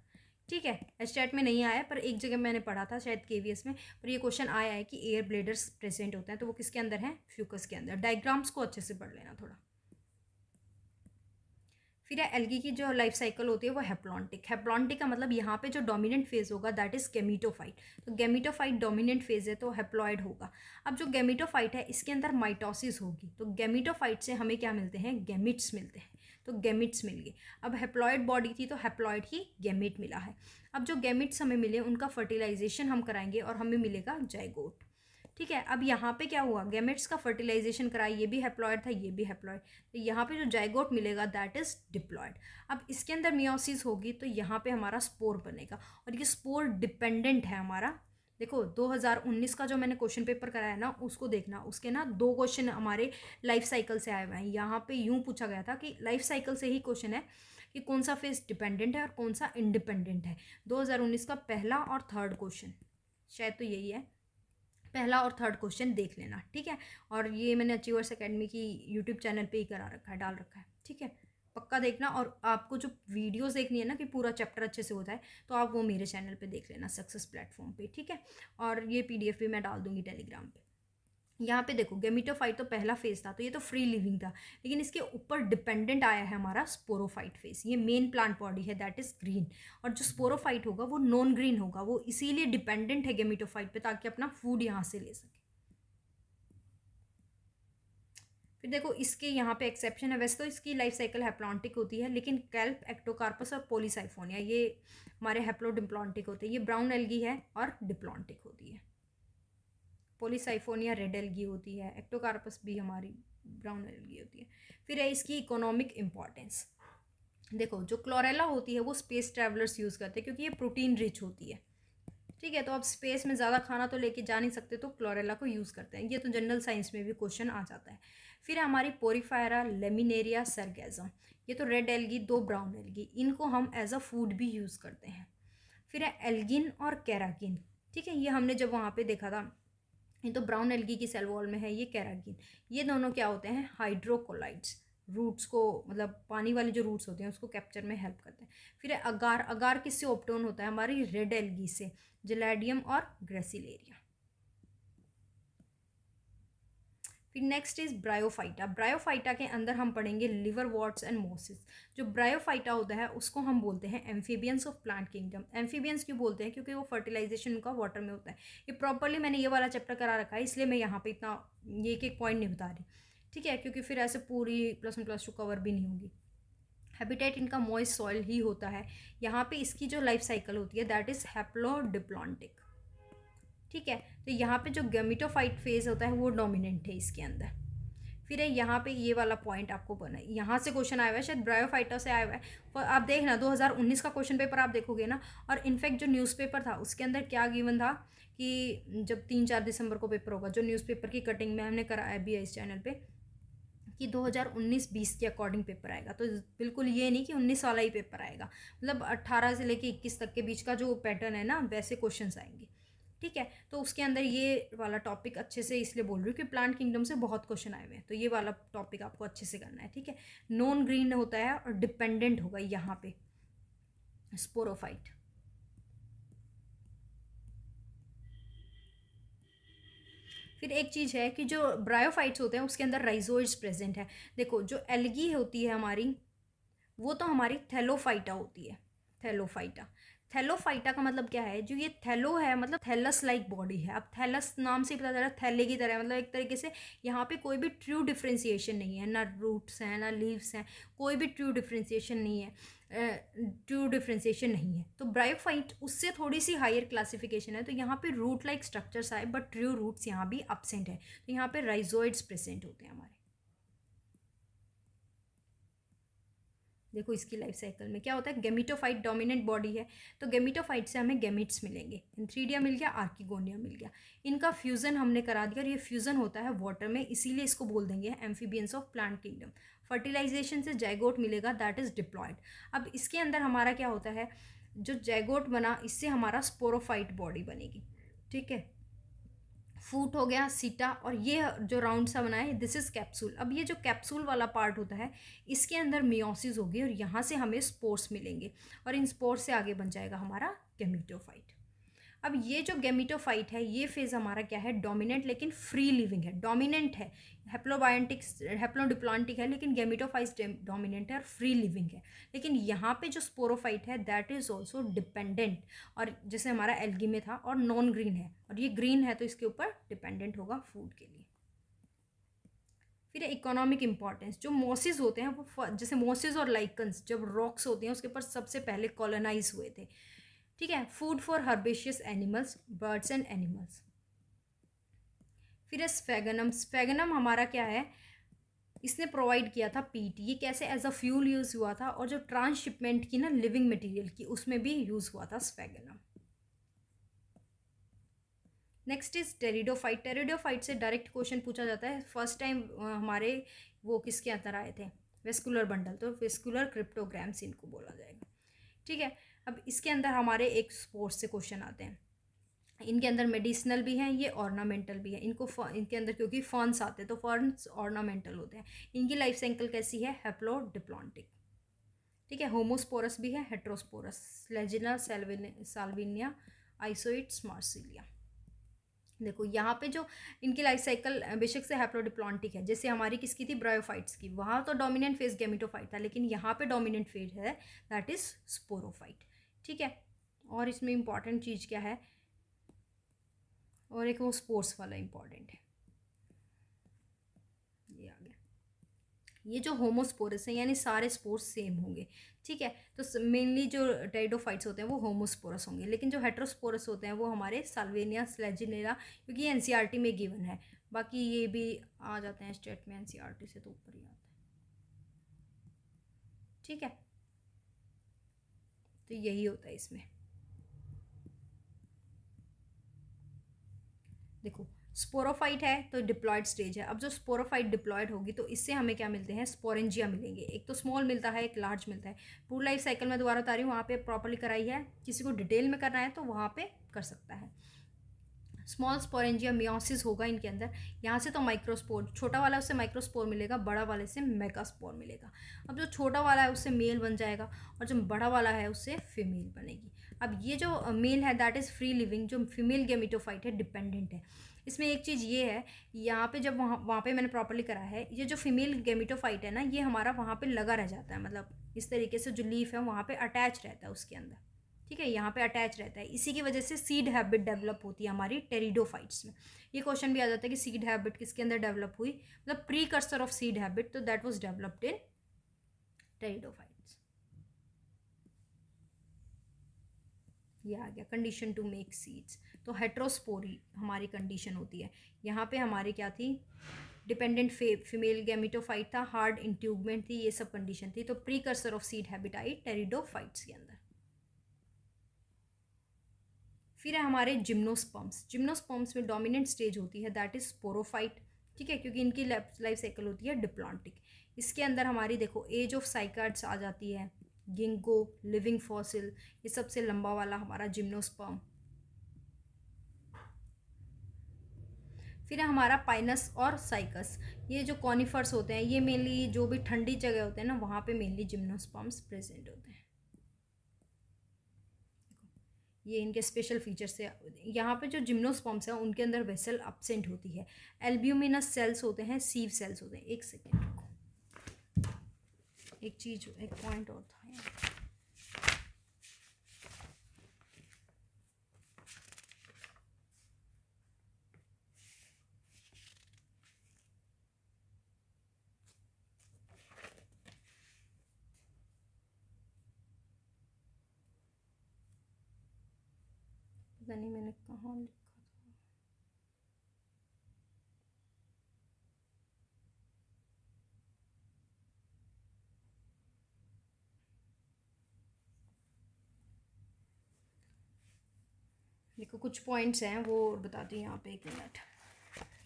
ठीक है एस्टेट में नहीं आया पर एक जगह मैंने पढ़ा था शायद के में पर ये क्वेश्चन आया है कि एयर ब्लेडर्स प्रेजेंट होते हैं तो वो किसके अंदर हैं फ्यूकस के अंदर डायग्राम्स को अच्छे से पढ़ लेना थोड़ा फिर एल्गी की जो लाइफ साइकिल होती है वो हैप्लॉन्टिक हैप्लॉन्टिक का मतलब यहाँ पे जो डोमिनेंट फेज़ होगा दैट इज़ गेमिटोफाइट तो गेमीटोफाइट डोमिनेंट फेज़ है तो हैप्लॉयड होगा अब जो गेमीटोफाइट है इसके अंदर माइटोसिस होगी तो गेमिटोफाइट से हमें क्या मिलते हैं गेमिट्स मिलते हैं तो गेमिट्स मिल गए अब हैप्लॉयड बॉडी थी तो हैप्लॉयड ही गेमिट मिला है अब जो गेमिट्स हमें मिले उनका फर्टिलाइजेशन हम कराएंगे और हमें मिलेगा जयगोट ठीक है अब यहाँ पे क्या हुआ गैमेट्स का फर्टिलाइजेशन कराया ये भी हैप्लॉयड था ये भी हैप्लॉयड तो यहाँ पे जो जाइगोट मिलेगा दैट इज़ डिप्लॉयड अब इसके अंदर मियोसिस होगी तो यहाँ पे हमारा स्पोर बनेगा और ये स्पोर डिपेंडेंट है हमारा देखो 2019 का जो मैंने क्वेश्चन पेपर कराया ना उसको देखना उसके ना दो क्वेश्चन हमारे लाइफ साइकिल से आए हुए हैं यहाँ पे यूँ पूछा गया था कि लाइफ साइकिल से ही क्वेश्चन है कि कौन सा फेस डिपेंडेंट है और कौन सा इंडिपेंडेंट है 2019 का पहला और थर्ड क्वेश्चन शायद तो यही है पहला और थर्ड क्वेश्चन देख लेना ठीक है और ये मैंने अचीवर्स अकेडमी की यूट्यूब चैनल पे ही करा रखा है डाल रखा है ठीक है पक्का देखना और आपको जो वीडियोस देखनी है ना कि पूरा चैप्टर अच्छे से होता है तो आप वो मेरे चैनल पे देख लेना सक्सेस प्लेटफॉर्म पे ठीक है और ये पीडीएफ भी मैं डाल दूँगी टेलीग्राम पे यहाँ पे देखो गेमिटोफाइट तो पहला फेज था तो ये तो फ्री लिविंग था लेकिन इसके ऊपर डिपेंडेंट आया है हमारा स्पोरोफाइट फेज ये मेन प्लांट बॉडी है दैट इज़ ग्रीन और जो स्पोरोफाइट होगा वो नॉन ग्रीन होगा वो इसीलिए डिपेंडेंट है गेमिटोफाइट पे ताकि अपना फूड यहाँ से ले सके फिर देखो इसके यहाँ पे एक्सेप्शन है वैसे तो इसकी लाइफ साइकिल हैप्लॉन्टिक होती है लेकिन कैल्प एक्टोकार्पस और पोलिसाइफोनिया ये हमारे हैप्लोडिम्प्लॉन्टिक होते हैं ये ब्राउन एल्गी है और डिप्लॉन्टिक होती है पोलिसाइफोनिया रेड एलगी होती है एक्टोकार्पस भी हमारी ब्राउन एलगी होती है फिर है इसकी इकोनॉमिक इम्पॉर्टेंस देखो जो क्लोरेला होती है वो स्पेस ट्रैवलर्स यूज़ करते हैं क्योंकि ये प्रोटीन रिच होती है ठीक है तो आप स्पेस में ज़्यादा खाना तो लेके जा नहीं सकते तो क्लोरेला को यूज़ करते हैं ये तो जनरल साइंस में भी क्वेश्चन आ जाता है फिर हमारी पोरीफायरा लेमिनेरिया सरगेजम ये तो रेड एलगी दो ब्राउन एलगी इनको हम एज अ फूड भी यूज़ करते हैं फिर है एल्गिन और कैरागिन ठीक है ये हमने जब वहाँ पे देखा था ये तो ब्राउन एल्गी की सेल वॉल में है ये कैरागिन ये दोनों क्या होते हैं हाइड्रोकोलाइड्स रूट्स को मतलब पानी वाले जो रूट्स होते हैं उसको कैप्चर में हेल्प करते हैं फिर अगार अगार किससे ओप्टोन होता है हमारी रेड एल्गी से जलेडियम और ग्रेसिलेरिया फिर नेक्स्ट इज़ ब्रायोफाइटा ब्रायोफाइटा के अंदर हम पढ़ेंगे लिवर वॉट्स एंड मोसिस जो ब्रायोफाइटा होता है उसको हम बोलते हैं amphibians of plant kingdom amphibians क्यों बोलते हैं क्योंकि वो फर्टिलाइजेशन उनका वाटर में होता है ये प्रॉपरली मैंने ये वाला चैप्टर करा रखा है इसलिए मैं यहाँ पर इतना ये एक एक पॉइंट नहीं बता रही ठीक है क्योंकि फिर ऐसे पूरी plus one plus two cover भी नहीं होगी हैबिटेट इनका मॉइस सॉइल ही होता है यहाँ पे इसकी जो लाइफ साइकिल होती है दैट इज़ हैप्लोडिप्लॉन्टिक ठीक है तो यहाँ पे जो गेमिटोफाइट फेज होता है वो डोमिनेंट है इसके अंदर फिर है यहाँ पे ये वाला पॉइंट आपको बना यहाँ से क्वेश्चन आया हुआ है शायद ब्रायोफाइटा से आया हुआ है पर आप देखना 2019 का क्वेश्चन पेपर आप देखोगे ना और इनफैक्ट जो न्यूज़पेपर था उसके अंदर क्या गिवन था कि जब तीन चार दिसंबर को पेपर होगा जो न्यूज़पेपर की कटिंग में हमने कराया भी है इस चैनल पर कि 2019-20 के अकॉर्डिंग पेपर आएगा तो बिल्कुल ये नहीं कि 19 वाला ही पेपर आएगा मतलब 18 से लेके 21 तक के बीच का जो पैटर्न है ना वैसे क्वेश्चंस आएंगे ठीक है तो उसके अंदर ये वाला टॉपिक अच्छे से इसलिए बोल रही हूँ कि प्लांट किंगडम से बहुत क्वेश्चन आए हुए हैं तो ये वाला टॉपिक आपको अच्छे से करना है ठीक है नॉन ग्रीन होता है और डिपेंडेंट होगा यहाँ पे स्पोरोफाइट फिर एक चीज़ है कि जो ब्रायोफाइट्स होते हैं उसके अंदर राइजोइड्स प्रेजेंट है देखो जो एलगी होती है हमारी वो तो हमारी थैलोफाइटा होती है थैलोफाइटा थैलोफाइटा का मतलब क्या है जो ये थैलो है मतलब थैलस लाइक बॉडी है अब थैलस नाम से ही पता चल रहा है थैले की तरह मतलब एक तरीके से यहाँ पे कोई भी ट्रू डिफ्रेंसीेशन नहीं है ना रूट्स हैं ना लीव्स हैं कोई भी ट्रू डिफ्रेंसीशन नहीं है ट्रू uh, नहीं है तो ब्रायोफाइट उससे थोड़ी सी हायर क्लासिफिकेशन है तो यहाँ पर रूट लाइक स्ट्रक्चर्स आए बट ट्रू रूट्स यहाँ भी अपसेंट है तो यहाँ पर राइजोइड्स प्रेजेंट होते हैं हमारे देखो इसकी लाइफ साइकिल में क्या होता है गेमिटोफाइट डोमिनेंट बॉडी है तो गेमिटोफाइट से हमें गेमिट्स मिलेंगे एंथ्रीडिया मिल गया आर्किगोनिया मिल गया इनका फ्यूज़न हमने करा दिया और ये फ्यूज़न होता है वाटर में इसीलिए इसको बोल देंगे amphibians of plant kingdom fertilization से जैगोट मिलेगा दैट इज़ डिप्लॉयड अब इसके अंदर हमारा क्या होता है जो जैगोट बना इससे हमारा स्पोरोफाइट बॉडी बनेगी ठीक है फूट हो गया सीटा और ये जो राउंड सा बनाया दिस इज़ कैप्सूल अब ये जो कैप्सूल वाला पार्ट होता है इसके अंदर मियोसिस होगी और यहाँ से हमें स्पोर्स मिलेंगे और इन स्पोर्स से आगे बन जाएगा हमारा गेमीटोफाइट अब ये जो गेमिटोफाइट है ये फेज़ हमारा क्या है डोमिनेंट लेकिन फ्री लिविंग है डोमिनेंट है हेप्लोबायोटिक्स हेप्लोडिप्लांटिक है लेकिन गेमिटोफाइट डोमिनेंट है और फ्री लिविंग है लेकिन यहाँ पे जो स्पोरोफाइट है दैट इज़ ऑल्सो डिपेंडेंट और जैसे हमारा एल्गी में था और नॉन ग्रीन है और ये ग्रीन है तो इसके ऊपर डिपेंडेंट होगा फूड के लिए फिर इकोनॉमिक इंपॉर्टेंस जो मोसिस होते हैं वो जैसे मोसिस और लाइकन्स जब रॉक्स होते हैं उसके ऊपर सबसे पहले कॉलोनाइज हुए थे ठीक है food for herbaceous animals birds and animals फिर है स्पैगनम स्फेगनम हमारा क्या है इसने प्रोवाइड किया था पीट ये कैसे एज अ फ्यूल यूज़ हुआ था और जो ट्रांसशिपमेंट की ना लिविंग मटेरियल की उसमें भी यूज़ हुआ था sphagnum next is pteridophyte pteridophyte से डायरेक्ट क्वेश्चन पूछा जाता है फर्स्ट टाइम हमारे वो किसके अंदर आए थे वेस्कुलर बंडल तो वेस्कुलर क्रिप्टोग्राम्स इनको बोला जाएगा ठीक है अब इसके अंदर हमारे एक स्पोर्ट्स से क्वेश्चन आते हैं इनके अंदर मेडिसिनल भी हैं ये ऑर्नामेंटल भी है इनको इनके अंदर क्योंकि फर्नस आते हैं तो फर्न्स ऑर्नामेंटल होते हैं इनकी लाइफ साइकिल कैसी है डिप्लॉन्टिक ठीक है होमोस्पोरस भी है heterosporous Selaginella Salvinia Isoetes Marsilea देखो यहाँ पे जो इनकी लाइफ साइकिल बेशक से हैप्लोडिप्लॉन्टिक है जैसे हमारी किसकी थी ब्रायोफाइट्स की वहाँ तो डोमिनेंट फेज गेमिटोफाइट था लेकिन यहाँ पे डोमिनेंट फेज है दैट इज़ स्पोरोफाइट ठीक है और इसमें इम्पॉर्टेंट चीज़ क्या है और एक वो स्पोर्ट्स वाला इम्पॉर्टेंट है ये आ गया ये जो होमोस्पोरस है यानी सारे स्पोर्स सेम होंगे ठीक है तो मेनली जो टाइडोफाइट्स होते हैं वो होमोस्पोरस होंगे लेकिन जो हेट्रोस्पोरस होते हैं वो हमारे सालवेनिया स्लेजिनेरा क्योंकि एन e में गिवन है बाकी ये भी आ जाते हैं स्टेट में एन e से तो ऊपर ही आता है ठीक है तो यही होता है इसमें देखो स्पोरोफाइट है तो डिप्लॉयड स्टेज है अब जो स्पोरोफाइट डिप्लॉयड होगी तो इससे हमें क्या मिलते हैं स्पोरेंजिया मिलेंगे एक तो स्मॉल मिलता है एक लार्ज मिलता है पूरी लाइफ साइकिल में दोबारा उतारी हूँ वहाँ पे प्रॉपरली कराई है किसी को डिटेल में करना है तो वहाँ पे कर सकता है स्मॉल स्पोरेंजिया मियोसिस होगा इनके अंदर यहाँ से तो माइक्रोस्पोर छोटा वाला उससे माइक्रोस्पोर मिलेगा बड़ा वाले से मेगास्पोर मिलेगा अब जो छोटा वाला है उससे मेल बन जाएगा और जो बड़ा वाला है उससे फीमेल बनेगी अब ये जो मेल है दैट इज़ फ्री लिविंग जो फीमेल गेमिटोफाइट है डिपेंडेंट है इसमें एक चीज़ ये है यहाँ पे जब वहाँ वहाँ पर मैंने प्रॉपरली करा है ये जो फीमेल गेमिटोफाइट है ना ये हमारा वहाँ पे लगा रह जाता है मतलब इस तरीके से जो लीफ है वहाँ पे अटैच रहता है उसके अंदर ठीक है यहाँ पे अटैच रहता है इसी की वजह से सीड हैबिट डेवलप होती है हमारी टेरिडोफाइट्स में ये क्वेश्चन भी आ जाता है कि सीड हैबिट किसके अंदर डेवलप हुई मतलब precursor of seed habit तो that was developed in pteridophytes ये आ गया कंडीशन टू मेक सीड्स तो हेट्रोस्पोरी हमारी कंडीशन होती है यहाँ पे हमारे क्या थी डिपेंडेंट फे फीमेल गैमिटोफाइट था हार्ड इंट्यूबमेंट थी ये सब कंडीशन थी तो precursor of seed habitat pteridophytes के अंदर फिर है हमारे जिम्नोस्पम्स जिम्नोस्पम्स में डोमिनेंट स्टेज होती है दैट इज़ स्पोरोफाइट ठीक है क्योंकि इनकी लाइफ साइकिल होती है डिप्लॉन्टिक इसके अंदर हमारी देखो एज ऑफ साइकार्ड्स आ जाती है गिंगो लिविंग फॉसिल ये सबसे लंबा वाला हमारा जिम्नोस्पम फिर हमारा पाइनस और साइकस ये जो कॉनिफर्स होते हैं ये मेनली जो भी ठंडी जगह होते हैं ना वहाँ पे मेनली जिम्नोस्पम्स प्रेजेंट होते हैं ये इनके स्पेशल फीचर्स है यहाँ पे जो जिम्नोस्पॉम्स हैं उनके अंदर वेसल अपसेंट होती है एल्ब्यूमिनस सेल्स होते हैं सीव सेल्स होते हैं एक सेकेंड एक चीज़ एक पॉइंट और था पता नहीं मैंने कहाँ लिखा था देखो कुछ पॉइंट्स हैं वो बताती हूँ यहाँ पे एक मिनट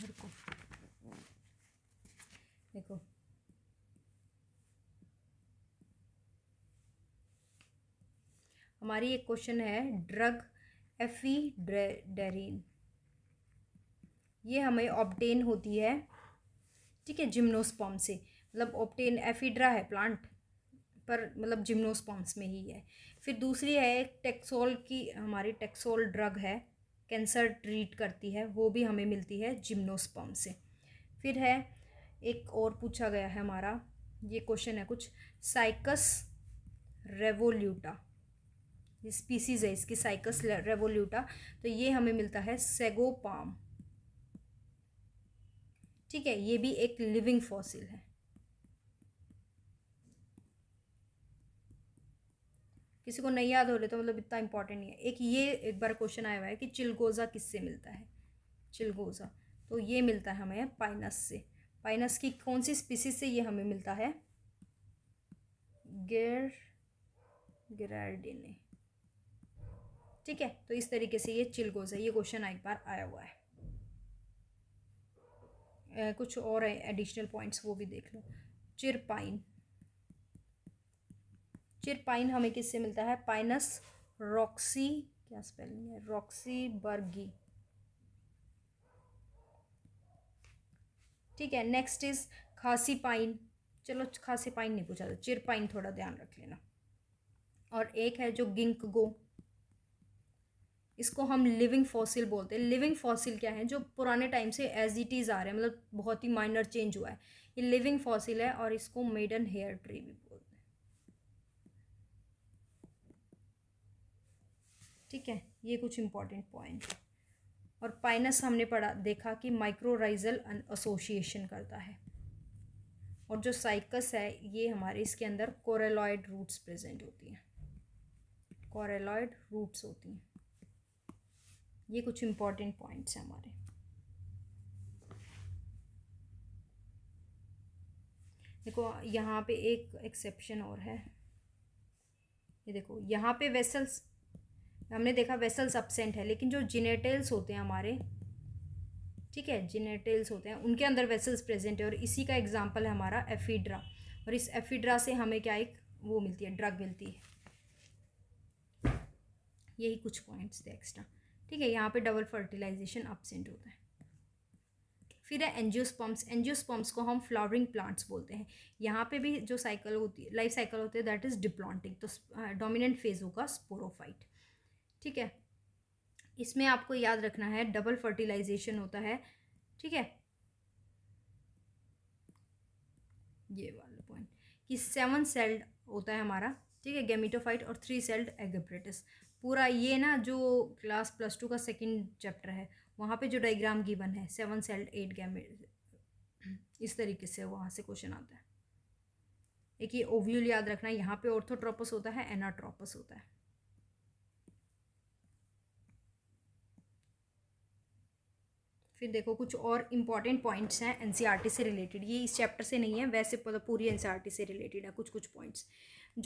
देखो देखो हमारी एक क्वेश्चन है ड्रग एफीडरीन ये हमें ऑप्टेन होती है ठीक है जिम्नोस्पॉम से मतलब ऑप्टेन एफिड्रा है प्लांट पर मतलब जिम्नोस्पॉम्स में ही है फिर दूसरी है टेक्सोल की हमारी टेक्सोल ड्रग है कैंसर ट्रीट करती है वो भी हमें मिलती है जिम्नोस्पॉम से फिर है एक और पूछा गया है हमारा ये क्वेश्चन है कुछ साइकस रेवोल्यूटा ये स्पीसीज़ है इसकी साइकस रेवोल्यूटा तो ये हमें मिलता है सेगो पाम ठीक है ये भी एक लिविंग फॉसिल है किसी को नहीं याद हो रहे तो मतलब इतना इंपॉर्टेंट नहीं है एक ये एक बार क्वेश्चन आया हुआ है कि चिलगोज़ा किससे मिलता है चिलगोज़ा तो ये मिलता है हमें पाइनस से पाइनस की कौन सी स्पीसीज से ये हमें मिलता है गेर गिरडिनी ठीक है तो इस तरीके से ये चिलगोज है ये क्वेश्चन एक बार आया हुआ है Uh, कुछ और एडिशनल पॉइंट्स वो भी देख लो चिरपाइन चिरपाइन हमें किससे मिलता है पाइनस रॉक्सी क्या स्पेलिंग है रॉक्सी बर्गी ठीक है नेक्स्ट इज खासी पाइन चलो खासी पाइन नहीं पूछा था चिरपाइन थोड़ा ध्यान रख लेना और एक है जो गिंक गो इसको हम लिविंग फॉसिल बोलते हैं लिविंग फॉसिल क्या है जो पुराने टाइम से एज इट इज़ आ रहे हैं मतलब बहुत ही माइनर चेंज हुआ है ये लिविंग फॉसिल है और इसको मेडन हेयर ट्री भी बोलते हैं ठीक है ये कुछ इंपॉर्टेंट पॉइंट और पाइनस हमने पढ़ा देखा कि माइक्रोराइजल एसोसिएशन करता है और जो साइकस है ये हमारे इसके अंदर कोरेलॉयड रूट्स प्रेजेंट होती हैं कोरेलॉयड रूट्स होती हैं ये कुछ इम्पॉर्टेंट पॉइंट्स हैं हमारे देखो यहाँ पे एक एक्सेप्शन और है ये देखो यहाँ पे वेसल्स हमने देखा वेसल्स अपसेंट है लेकिन जो जिनेटेल्स होते हैं हमारे ठीक है जिनेटेल्स होते हैं उनके अंदर वेसल्स प्रेजेंट है और इसी का एग्जाम्पल है हमारा एफिड्रा और इस एफिड्रा से हमें क्या एक वो मिलती है ड्रग मिलती है यही कुछ पॉइंट्स थे एक्स्ट्रा ठीक है यहाँ पे डबल फर्टिलाइजेशन अपसेंट होता है फिर है एनजियोस्पम्प्स एनजियोस्पम्प्स को हम फ्लावरिंग प्लांट्स बोलते हैं यहाँ पे भी जो साइकिल होती है लाइफ साइकिल होती है दैट इज़ डिप्लॉन्टिंग तो डोमिनेंट फेज होगा स्पोरोफाइट ठीक है इसमें आपको याद रखना है डबल फर्टिलाइजेशन होता है ठीक है ये वाला पॉइंट कि सेवन सेल्ड होता है हमारा ठीक है गेमिटोफाइट और थ्री सेल्ड एगेब्रेटिस पूरा ये ना जो क्लास प्लस टू का सेकंड चैप्टर है वहाँ पे जो डायग्राम गिवन है सेवन सेल्ड एट गैम इस तरीके से वहाँ से क्वेश्चन आता है एक ये ओव्यूल याद रखना है यहाँ पे ऑर्थोट्रोपस होता है एनाट्रोपस होता है फिर देखो कुछ और इम्पॉर्टेंट पॉइंट्स हैं एनसीईआरटी e से रिलेटेड ये इस चैप्टर से नहीं है वैसे मतलब पूरी एनसीईआरटी e से रिलेटेड है कुछ कुछ पॉइंट्स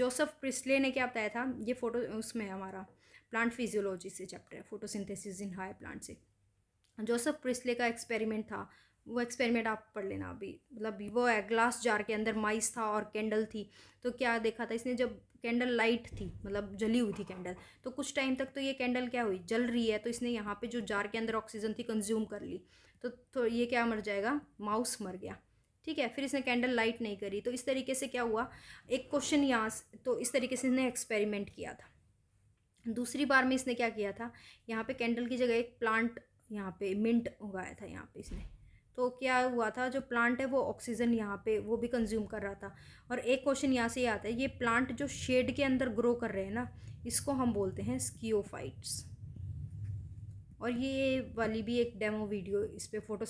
जोसेफ प्रिस्ले ने क्या बताया था ये फोटो उसमें हमारा प्लांट फिजियोलॉजी से चैप्टर है फोटोसिंथेसिस इन हाई प्लांट से जोसफ प्रिस्ले का एक्सपेरिमेंट था वो एक्सपेरिमेंट आप पढ़ लेना अभी मतलब वो है ग्लास जार के अंदर माइस था और कैंडल थी तो क्या देखा था इसने जब कैंडल लाइट थी मतलब जली हुई थी कैंडल तो कुछ टाइम तक तो ये कैंडल क्या हुई जल रही है तो इसने यहाँ पे जो जार के अंदर ऑक्सीजन थी कंज्यूम कर ली तो, तो ये क्या मर जाएगा माउस मर गया ठीक है फिर इसने कैंडल लाइट नहीं करी तो इस तरीके से क्या हुआ एक क्वेश्चन यहाँ तो इस तरीके से इसने एक्सपेरिमेंट किया था दूसरी बार में इसने क्या किया था यहाँ पे कैंडल की जगह एक प्लांट यहाँ पे मिंट उगाया था यहाँ पे इसने तो क्या हुआ था जो प्लांट है वो ऑक्सीजन यहाँ पे वो भी कंज्यूम कर रहा था और एक क्वेश्चन यहाँ से ये आता है ये प्लांट जो शेड के अंदर ग्रो कर रहे हैं ना इसको हम बोलते हैं स्कीोफाइट्स और ये वाली भी एक डेमो वीडियो इस पर फोटो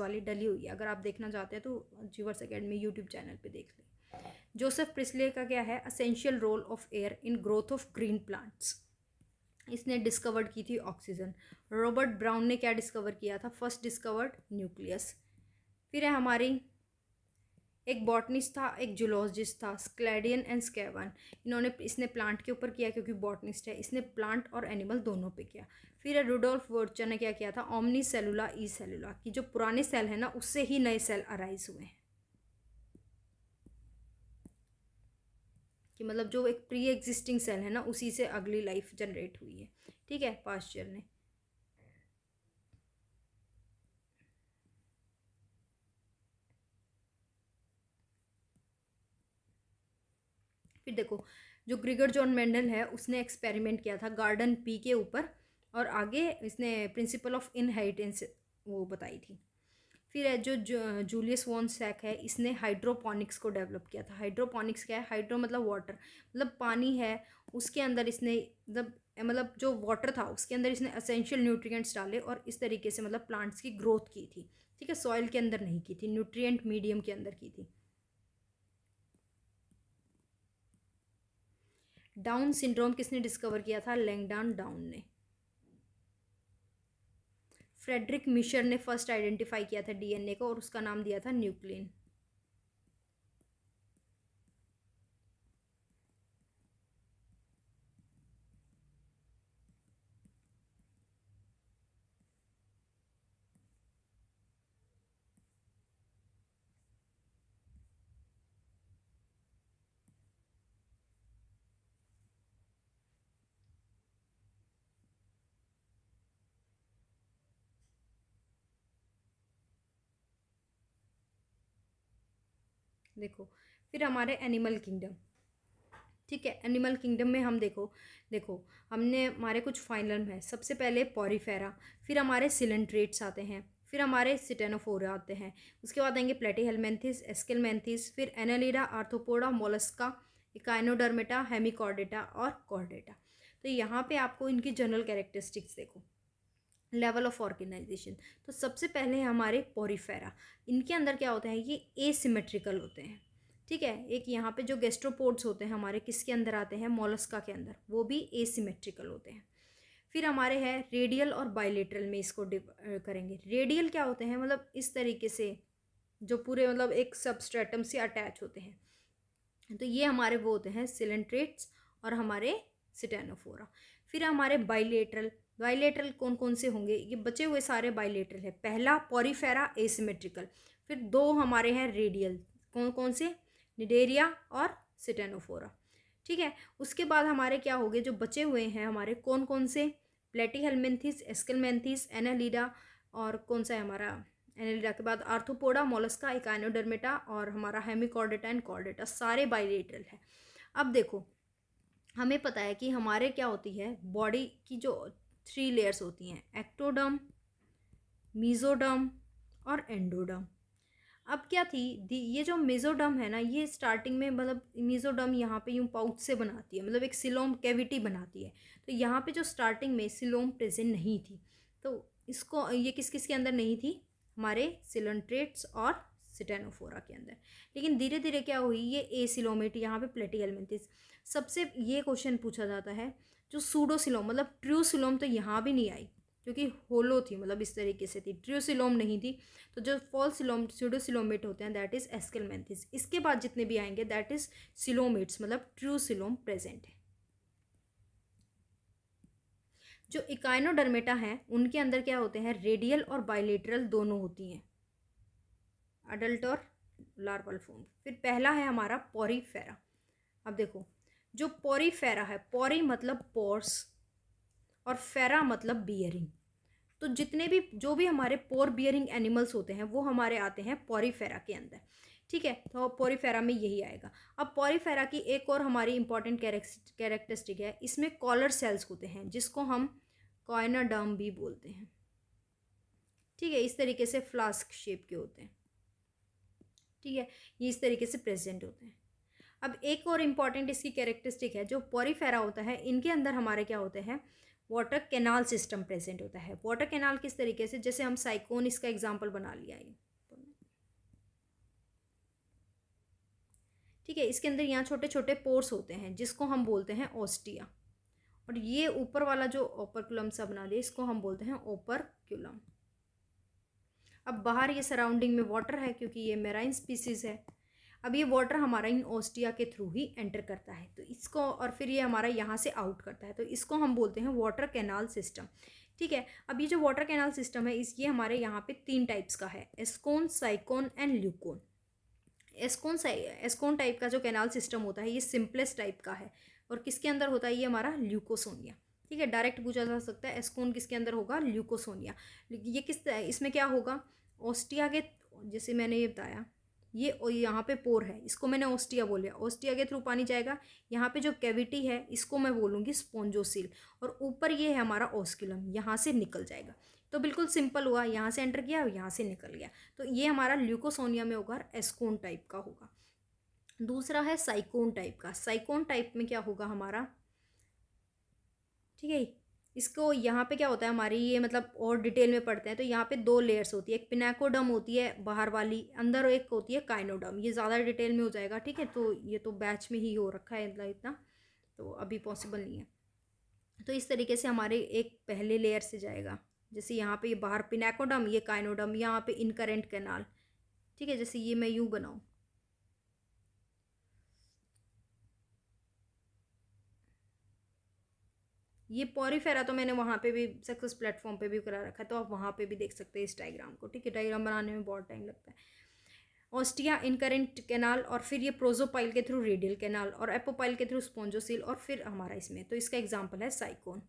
वाली डली हुई है अगर आप देखना चाहते हैं तो जीवर्स अकेडमी यूट्यूब चैनल पर देख लें जोसेफ प्रिस्ले का क्या है essential role of air in growth of green plants इसने डिस्कवर्ड की थी ऑक्सीजन रॉबर्ट ब्राउन ने क्या डिस्कवर किया था फर्स्ट डिस्कवर्ड न्यूक्लियस फिर है हमारी एक बॉटनिस्ट था एक जूलॉजिस्ट था स्क्लेडियन एंड स्केवन इन्होंने इसने प्लांट के ऊपर किया क्योंकि बॉटनिस्ट है इसने प्लांट और एनिमल दोनों पे किया फिर है रूडोल्फ वर्चर ने क्या किया था ओमनी सेलुला ई सेलुला कि जो पुराने सेल है ना उससे ही नए सेल अराइज हुए हैं कि मतलब जो एक प्री एग्जिस्टिंग सेल है ना उसी से अगली लाइफ जनरेट हुई है ठीक है पास्चर ने फिर देखो जो ग्रिगर जॉन मेंडल है उसने एक्सपेरिमेंट किया था गार्डन पी के ऊपर और आगे इसने प्रिंसिपल ऑफ इनहेरिटेंस वो बताई थी फिर है जो जूलियस वॉन सैक है इसने हाइड्रोपोनिक्स को डेवलप किया था हाइड्रोपोनिक्स क्या है हाइड्रो मतलब वाटर मतलब पानी है उसके अंदर इसने मतलब मतलब जो वाटर था उसके अंदर इसने असेंशियल न्यूट्रिएंट्स डाले और इस तरीके से मतलब प्लांट्स की ग्रोथ की थी ठीक है सॉइल के अंदर नहीं की थी न्यूट्रियट मीडियम के अंदर की थी डाउन सिंड्रोम किसने डिस्कवर किया था लैंगडाउन डाउन ने फ्रेडरिक मिशर ने फर्स्ट आइडेंटिफाई किया था डीएनए को और उसका नाम दिया था न्यूक्लिन देखो फिर हमारे एनिमल किंगडम ठीक है एनिमल किंगडम में हम देखो देखो हमने हमारे कुछ फाइनल में सबसे पहले पॉरीफेरा फिर हमारे सिलेंट्रेट्स आते हैं फिर हमारे सिटेनोफोरा आते हैं उसके बाद आएंगे प्लेटी हेलमेंथिस एस्केलमेंथिस फिर Annelida Arthropoda Mollusca Echinodermata Hemichordata और कॉर्डेटा तो यहाँ पे आपको इनकी जनरल कैरेक्टरिस्टिक्स देखो लेवल ऑफ ऑर्गेनाइजेशन तो सबसे पहले हमारे पोरीफेरा इनके अंदर क्या होता है ये एसिमेट्रिकल होते हैं ठीक है एक यहाँ पे जो गेस्ट्रोपोड्स होते हैं हमारे किसके अंदर आते हैं मोलस्का के अंदर वो भी एसिमेट्रिकल होते हैं फिर हमारे हैं रेडियल और बाइलेटरल में इसको करेंगे रेडियल क्या होते हैं मतलब इस तरीके से जो पूरे मतलब एक सबस्ट्रेटम से अटैच होते हैं तो ये हमारे वो होते हैं सिलेंट्रेट्स और हमारे सिटेनोफोरा फिर हमारे बाइलेटरल बाइलेटरल कौन कौन से होंगे ये बचे हुए सारे बाइलेटरल है पहला पॉरीफेरा एसिमेट्रिकल फिर दो हमारे हैं रेडियल कौन कौन से निडेरिया और सिटेनोफोरा ठीक है उसके बाद हमारे क्या हो गए जो बचे हुए हैं हमारे कौन कौन से प्लेटी हेलमेंथिस एस्कलमेंथिस एनालीडा और कौन सा है हमारा एनालीडा के बाद आर्थोपोडा मोलस्का इकाइनोडर्मेटा और हमारा हेमिकॉर्डेटा एंड कॉर्डेटा सारे बाइलेटरल है अब देखो हमें पता है कि हमारे क्या होती है बॉडी की जो थ्री लेयर्स होती हैं एक्टोडम मीजोडम और एंडोडम अब क्या थी ये जो मिज़ोडम है ना ये स्टार्टिंग में मतलब मीज़ोडम यहाँ पे यूँ पाउच से बनाती है मतलब एक सिलोम कैविटी बनाती है तो यहाँ पे जो स्टार्टिंग में सिलोम प्रेजेंट नहीं थी तो इसको ये किस किस के अंदर नहीं थी हमारे सिलेंट्रेट्स और सिटेनोफोरा के अंदर लेकिन धीरे धीरे क्या हुई ये ए सिलोमेट यहाँ पे प्लेटी में सबसे ये क्वेश्चन पूछा जाता है जो सूडोसिलोम मतलब ट्रूसिलोम तो यहाँ भी नहीं आई क्योंकि होलो थी मतलब इस तरीके से थी ट्रियोसिलोम नहीं थी तो जो फॉल सिलोम स्यूडोसिलोमेट होते हैं दैट इज़ एस्केलमेंथिस इसके बाद जितने भी आएंगे दैट इज़ सिलोमेट्स मतलब ट्रियोसिलोम प्रेजेंट है जो इकाइनोडर्मेटा हैं उनके अंदर क्या होते हैं रेडियल और बायोलेटरल दोनों होती हैं अडल्ट और लार्वल फॉर्म फिर पहला है हमारा पॉरीफेरा अब देखो जो पोरीफेरा है पोरी मतलब पोर्स और फेरा मतलब बियरिंग तो जितने भी जो भी हमारे पोर बियरिंग एनिमल्स होते हैं वो हमारे आते हैं पोरीफेरा के अंदर ठीक है तो पोरीफेरा में यही आएगा अब पोरीफेरा की एक और हमारी इंपॉर्टेंट कैरेक्टरिस्टिक है इसमें कॉलर सेल्स होते हैं जिसको हम कॉयनाडर्म भी बोलते हैं ठीक है इस तरीके से फ्लास्क शेप के होते हैं ठीक है ये इस तरीके से प्रेजेंट होते हैं अब एक और इम्पॉर्टेंट इसकी कैरेक्टरिस्टिक है जो पॉरीफेरा होता है इनके अंदर हमारे क्या होते हैं वाटर कैनाल सिस्टम प्रेजेंट होता है वाटर कैनाल किस तरीके से जैसे हम साइकोन इसका एग्जाम्पल बना लिया है ठीक है इसके अंदर यहाँ छोटे छोटे पोर्स होते हैं जिसको हम बोलते हैं ओस्टिया और ये ऊपर वाला जो ओपरकुलम सा बना लिया इसको हम बोलते हैं ओपरक्यूलम अब बाहर ये सराउंडिंग में वाटर है क्योंकि ये मेराइन स्पीसीज़ है अब ये वाटर हमारा इन ओस्टिया के थ्रू ही एंटर करता है तो इसको और फिर ये हमारा यहाँ से आउट करता है तो इसको हम बोलते हैं वाटर कैनाल सिस्टम ठीक है अब ये जो वाटर कैनाल सिस्टम है इस ये हमारे यहाँ पे तीन टाइप्स का है ascon sycon and leucon ascon ascon type का जो कैनाल सिस्टम होता है ये सिंपलेस्ट टाइप का है और किसके अंदर होता है ये हमारा ल्यूकोसोनिया ठीक है डायरेक्ट पूछा जा सकता है एस्कोन किसके अंदर होगा ल्यूकोसोनिया ये किस इसमें क्या होगा ओस्टिया के जैसे मैंने ये बताया ये यहाँ पे पोर है इसको मैंने ओस्टिया बोल लिया ओस्टिया के थ्रू पानी जाएगा यहाँ पे जो कैविटी है इसको मैं बोलूँगी स्पोंजोसिल और ऊपर ये है हमारा ओस्किलम यहाँ से निकल जाएगा तो बिल्कुल सिंपल हुआ यहाँ से एंटर किया और यहाँ से निकल गया तो ये हमारा ल्यूकोसोनिया में होगा एस्कोन टाइप का होगा दूसरा है साइकोन टाइप का साइकोन टाइप में क्या होगा हमारा ठीक है इसको यहाँ पे क्या होता है हमारी ये मतलब और डिटेल में पढ़ते हैं तो यहाँ पे दो लेयर्स होती है एक पिनाकोडम होती है बाहर वाली अंदर एक होती है काइनोडम ये ज़्यादा डिटेल में हो जाएगा ठीक है तो ये तो बैच में ही हो रखा है मतलब इतना तो अभी पॉसिबल नहीं है तो इस तरीके से हमारे एक पहले लेयर से जाएगा जैसे यहाँ पर ये बाहर पिनाकोडम ये काइनोडम यहाँ पर इनकरेंट कैनाल ठीक है जैसे ये मैं यूँ बनाऊँ ये पॉरीफेरा तो मैंने वहाँ पे भी सक्सेस प्लेटफॉर्म पे भी करा रखा है तो आप वहाँ पे भी देख सकते हैं इस डायग्राम को ठीक है डायग्राम बनाने में बहुत टाइम लगता है ऑस्टिया इनकरेंट कैनाल और फिर ये प्रोजोपाइल के थ्रू रेडियल कैनाल और एपोपाइल के थ्रू स्पॉन्जोसिल और फिर हमारा इसमें तो इसका एग्जाम्पल है साइकोन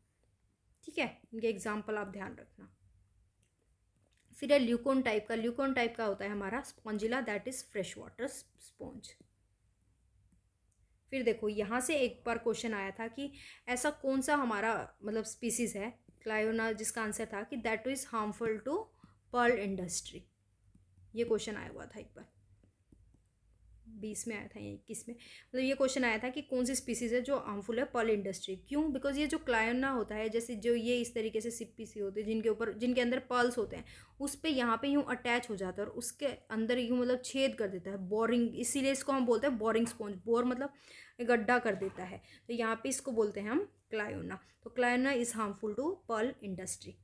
ठीक है इनके एग्जाम्पल आप ध्यान रखना फिर है ल्यूकोन टाइप का ल्यूकोन टाइप का होता है हमारा Spongilla that is fresh water sponge फिर देखो यहाँ से एक बार क्वेश्चन आया था कि ऐसा कौन सा हमारा मतलब स्पीसीज़ है क्लायोना जिसका आंसर था कि that is harmful to pearl industry ये क्वेश्चन आया हुआ था एक बार बीस में आया था या इक्कीस में मतलब ये क्वेश्चन आया था कि कौन सी स्पीसीज़ है जो हार्मफुल है पर्ल इंडस्ट्री क्यों बिकॉज ये जो क्लायोना होता है जैसे जो ये इस तरीके से सिपीसी होते हैं जिनके ऊपर जिनके अंदर पर्ल्स होते हैं उस पर यहाँ पे यूँ अटैच हो जाता है और उसके अंदर यूँ मतलब छेद कर देता है बोरिंग इसीलिए इसको हम बोलते हैं बोरिंग स्पॉन्ज बोर मतलब गड्ढा कर देता है तो यहाँ पे इसको बोलते हैं हम क्लायोना तो Cliona is harmful to pearl industry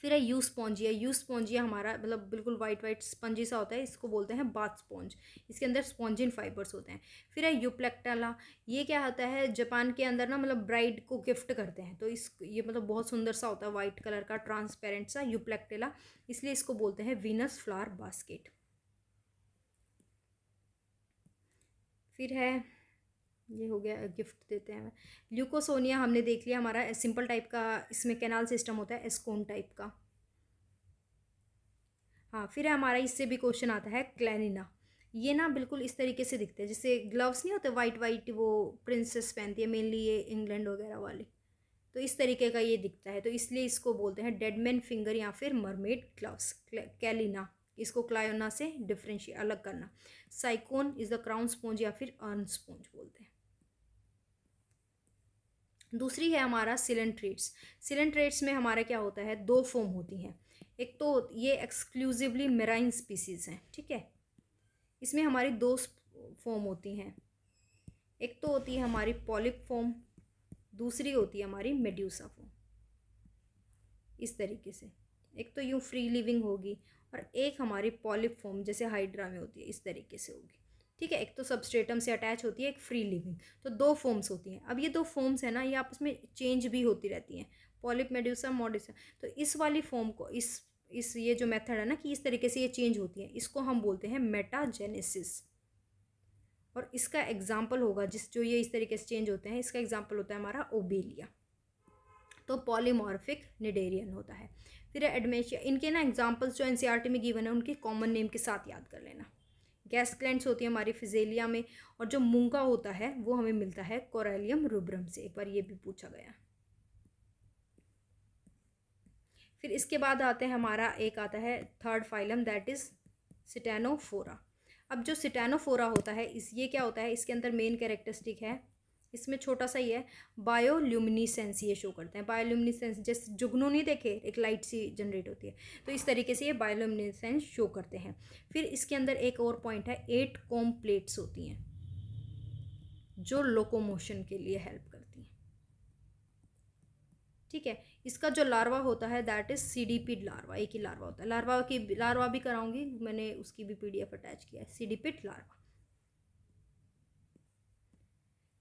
फिर है यू स्पॉन्जिया यू स्पॉन्जिया हमारा मतलब बिल्कुल वाइट वाइट स्पंजी सा होता है इसको बोलते हैं बाथ स्पॉन्ज इसके अंदर स्पॉन्जिन फाइबर्स होते हैं फिर है यूप्लेक्टाला ये क्या होता है जापान के अंदर ना मतलब ब्राइड को गिफ्ट करते हैं तो इस ये मतलब बहुत सुंदर सा होता है वाइट कलर का ट्रांसपेरेंट सा यूप्लेक्टेला इसलिए इसको बोलते हैं वीनस फ्लावर बास्केट फिर है ये हो गया गिफ्ट देते हैं ल्यूकोसोनिया हमने देख लिया हमारा सिंपल टाइप का इसमें कैनाल सिस्टम होता है एस्कोन टाइप का हाँ फिर हमारा इससे भी क्वेश्चन आता है क्लैनिना ये ना बिल्कुल इस तरीके से दिखते हैं जैसे ग्लव्स नहीं होते वाइट वाइट वो प्रिंसेस पहनती है मेनली ये इंग्लैंड वगैरह वाली तो इस तरीके का ये दिखता है तो इसलिए इसको बोलते हैं डेडमैन फिंगर या फिर मरमेड ग्लव्स कैलिना इसको क्लायोना से डिफ्रेंशिए अलग करना sycon is the crown sponge या फिर अर्न स्पोंज बोलते हैं दूसरी है हमारा सिलेंट्रेट्स सिलेंट्रेट्स में हमारा क्या होता है दो फॉर्म होती हैं एक तो ये एक्सक्लूसिवली मेराइन स्पीसीज़ हैं ठीक है इसमें हमारी दो फॉर्म होती हैं एक तो होती है हमारी पॉलिप फॉर्म दूसरी होती है हमारी मेड्यूसा फॉर्म इस तरीके से एक तो यूँ फ्री लिविंग होगी और एक हमारी पॉलिप फॉर्म जैसे हाइड्रा में होती है इस तरीके से होगी ठीक है एक तो सबस्ट्रेटम से अटैच होती है एक फ्री लिविंग तो दो फॉर्म्स होती हैं अब ये दो फॉर्म्स हैं ना ये आपस में चेंज भी होती रहती हैं पॉलिप मेड्यूसा मॉडिसा तो इस वाली फॉर्म को इस इस ये जो मेथड है ना कि इस तरीके से ये चेंज होती है इसको हम बोलते हैं मेटाजेनेसिस और इसका एग्जाम्पल होगा जिस जो ये इस तरीके से चेंज होते हैं इसका एग्जाम्पल होता है हमारा ओबेलिया तो पॉलीमॉर्फिक निडेरियन होता है फिर एडमेशिया इनके ना एग्जाम्पल्स जो एन e में गिवन है उनके कॉमन नेम के साथ याद कर लेना गैस क्लैंड्स होती है हमारी फिजेलिया में और जो मूंगा होता है वो हमें मिलता है कोरेलियम रूब्रम से एक बार ये भी पूछा गया फिर इसके बाद आते हैं हमारा एक आता है third phylum that is Ctenophora अब जो सिटेनोफोरा होता है इस ये क्या होता है इसके अंदर मेन कैरेक्टरिस्टिक है इसमें छोटा सा ये है बायोल्यूमिनीसेंस ये शो करते हैं बायोल्यूमिनीसेंस जैसे जुगनू नहीं देखे एक लाइट सी जनरेट होती है तो इस तरीके से ये बायोल्यूमिनीसेंस शो करते हैं फिर इसके अंदर एक और पॉइंट है एट कॉम प्लेट्स होती हैं जो लोकोमोशन के लिए हेल्प करती हैं ठीक है इसका जो लार्वा होता है that is cydippid larva एक ही लार्वा होता है लार्वा की लार्वा भी कराऊंगी मैंने उसकी भी पीडीएफ अटैच किया है सी डी पिड लार्वा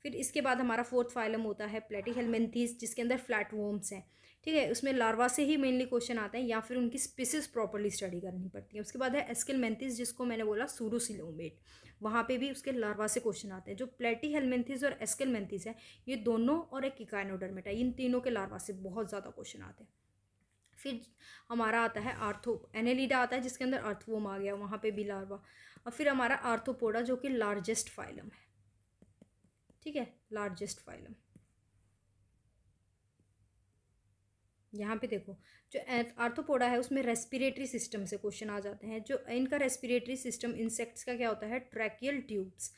फिर इसके बाद हमारा फोर्थ फाइलम होता है प्लेटी हेलमेंथीज जिसके अंदर फ्लैट वोम्स हैं ठीक है उसमें लार्वा से ही मेनली क्वेश्चन आते हैं या फिर उनकी स्पीसीज प्रॉपरली स्टडी करनी पड़ती है उसके बाद है एस्किल मेंथिस जिसको मैंने बोला सूरोसिलोमेट वहाँ पे भी उसके लार्वा से क्वेश्चन आते हैं जो प्लेटी हेलमेंथिस और एस्किल मेंथिस है ये दोनों और एक इकाइनोडर्मेटा इन तीनों के लार्वा से बहुत ज़्यादा क्वेश्चन आते हैं फिर हमारा आता है आर्थो एनेलिडा आता है जिसके अंदर अर्थवोम आ गया वहाँ पर भी लार्वा और फिर हमारा आर्थोपोडा जो कि लार्जेस्ट फाइलम है ठीक है लार्जेस्ट फाइलम यहाँ पे देखो जो आर्थोपोडा है उसमें रेस्पिरेटरी सिस्टम से क्वेश्चन आ जाते हैं जो इनका रेस्पिरेटरी सिस्टम इंसेक्ट्स का क्या होता है ट्रैकियल ट्यूब्स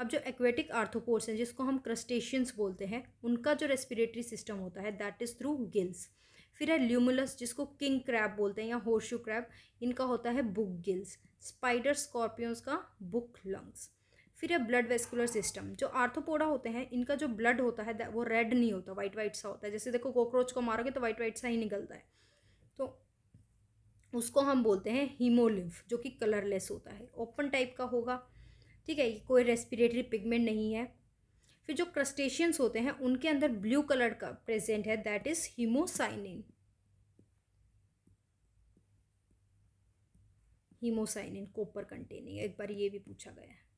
अब जो एक्वेटिक आर्थोपोड्स हैं जिसको हम क्रस्टेशियंस बोलते हैं उनका जो रेस्पिरेटरी सिस्टम होता है दैट इज़ थ्रू गिल्स फिर है ल्यूमुलस जिसको किंग क्रैब बोलते हैं या होर्शू क्रैब इनका होता है बुक गिल्स स्पाइडर स्कॉर्पियोज का बुक लंग्स फिर है ब्लड वेस्कुलर सिस्टम जो आर्थोपोडा होते हैं इनका जो ब्लड होता है वो रेड नहीं होता वाइट वाइट सा होता है जैसे देखो कॉकरोच को मारोगे तो वाइट वाइट सा ही निकलता है तो उसको हम बोलते हैं हीमोलिम्फ जो कि कलरलेस होता है ओपन टाइप का होगा ठीक है कोई रेस्पिरेटरी पिगमेंट नहीं है फिर जो क्रस्टेशियंस होते हैं उनके अंदर ब्लू कलर का प्रेजेंट है that is haemocyanin haemocyanin copper containing एक बार ये भी पूछा गया है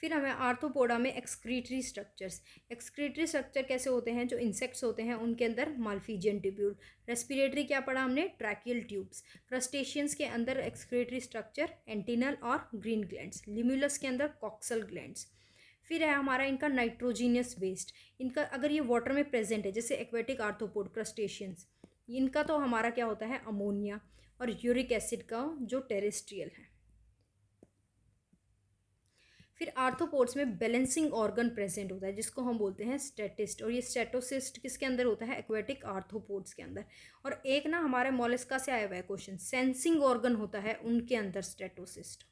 फिर हमें आर्थोपोडा में एक्सक्रीटरी स्ट्रक्चर्स एक्सक्रीटरी स्ट्रक्चर कैसे होते हैं जो इंसेक्ट्स होते हैं उनके अंदर माल्फीजियन ट्यूब्यूल रेस्पिरेटरी क्या पढ़ा हमने ट्रैकियल ट्यूब्स क्रस्टेशियंस के अंदर एक्सक्रीटरी स्ट्रक्चर एंटीनल और ग्रीन ग्लैंड्स लिम्यूलस के अंदर कॉक्सल ग्लैंड्स फिर है हमारा इनका नाइट्रोजीनियस वेस्ट इनका अगर ये वाटर में प्रेजेंट है जैसे एक्वेटिक आर्थोपोड क्रस्टेशियंस इनका तो हमारा क्या होता है अमोनिया और यूरिक एसिड का जो टेरेस्ट्रियल है फिर आर्थोपोड्स में बैलेंसिंग ऑर्गन प्रेजेंट होता है जिसको हम बोलते हैं स्टेटिस्ट और ये स्टेटोसिस्ट किसके अंदर होता है एक्वेटिक आर्थोपोड्स के अंदर और एक ना हमारे मोलिस्का से आया हुआ है क्वेश्चन सेंसिंग ऑर्गन होता है उनके अंदर स्टेटोसिस्ट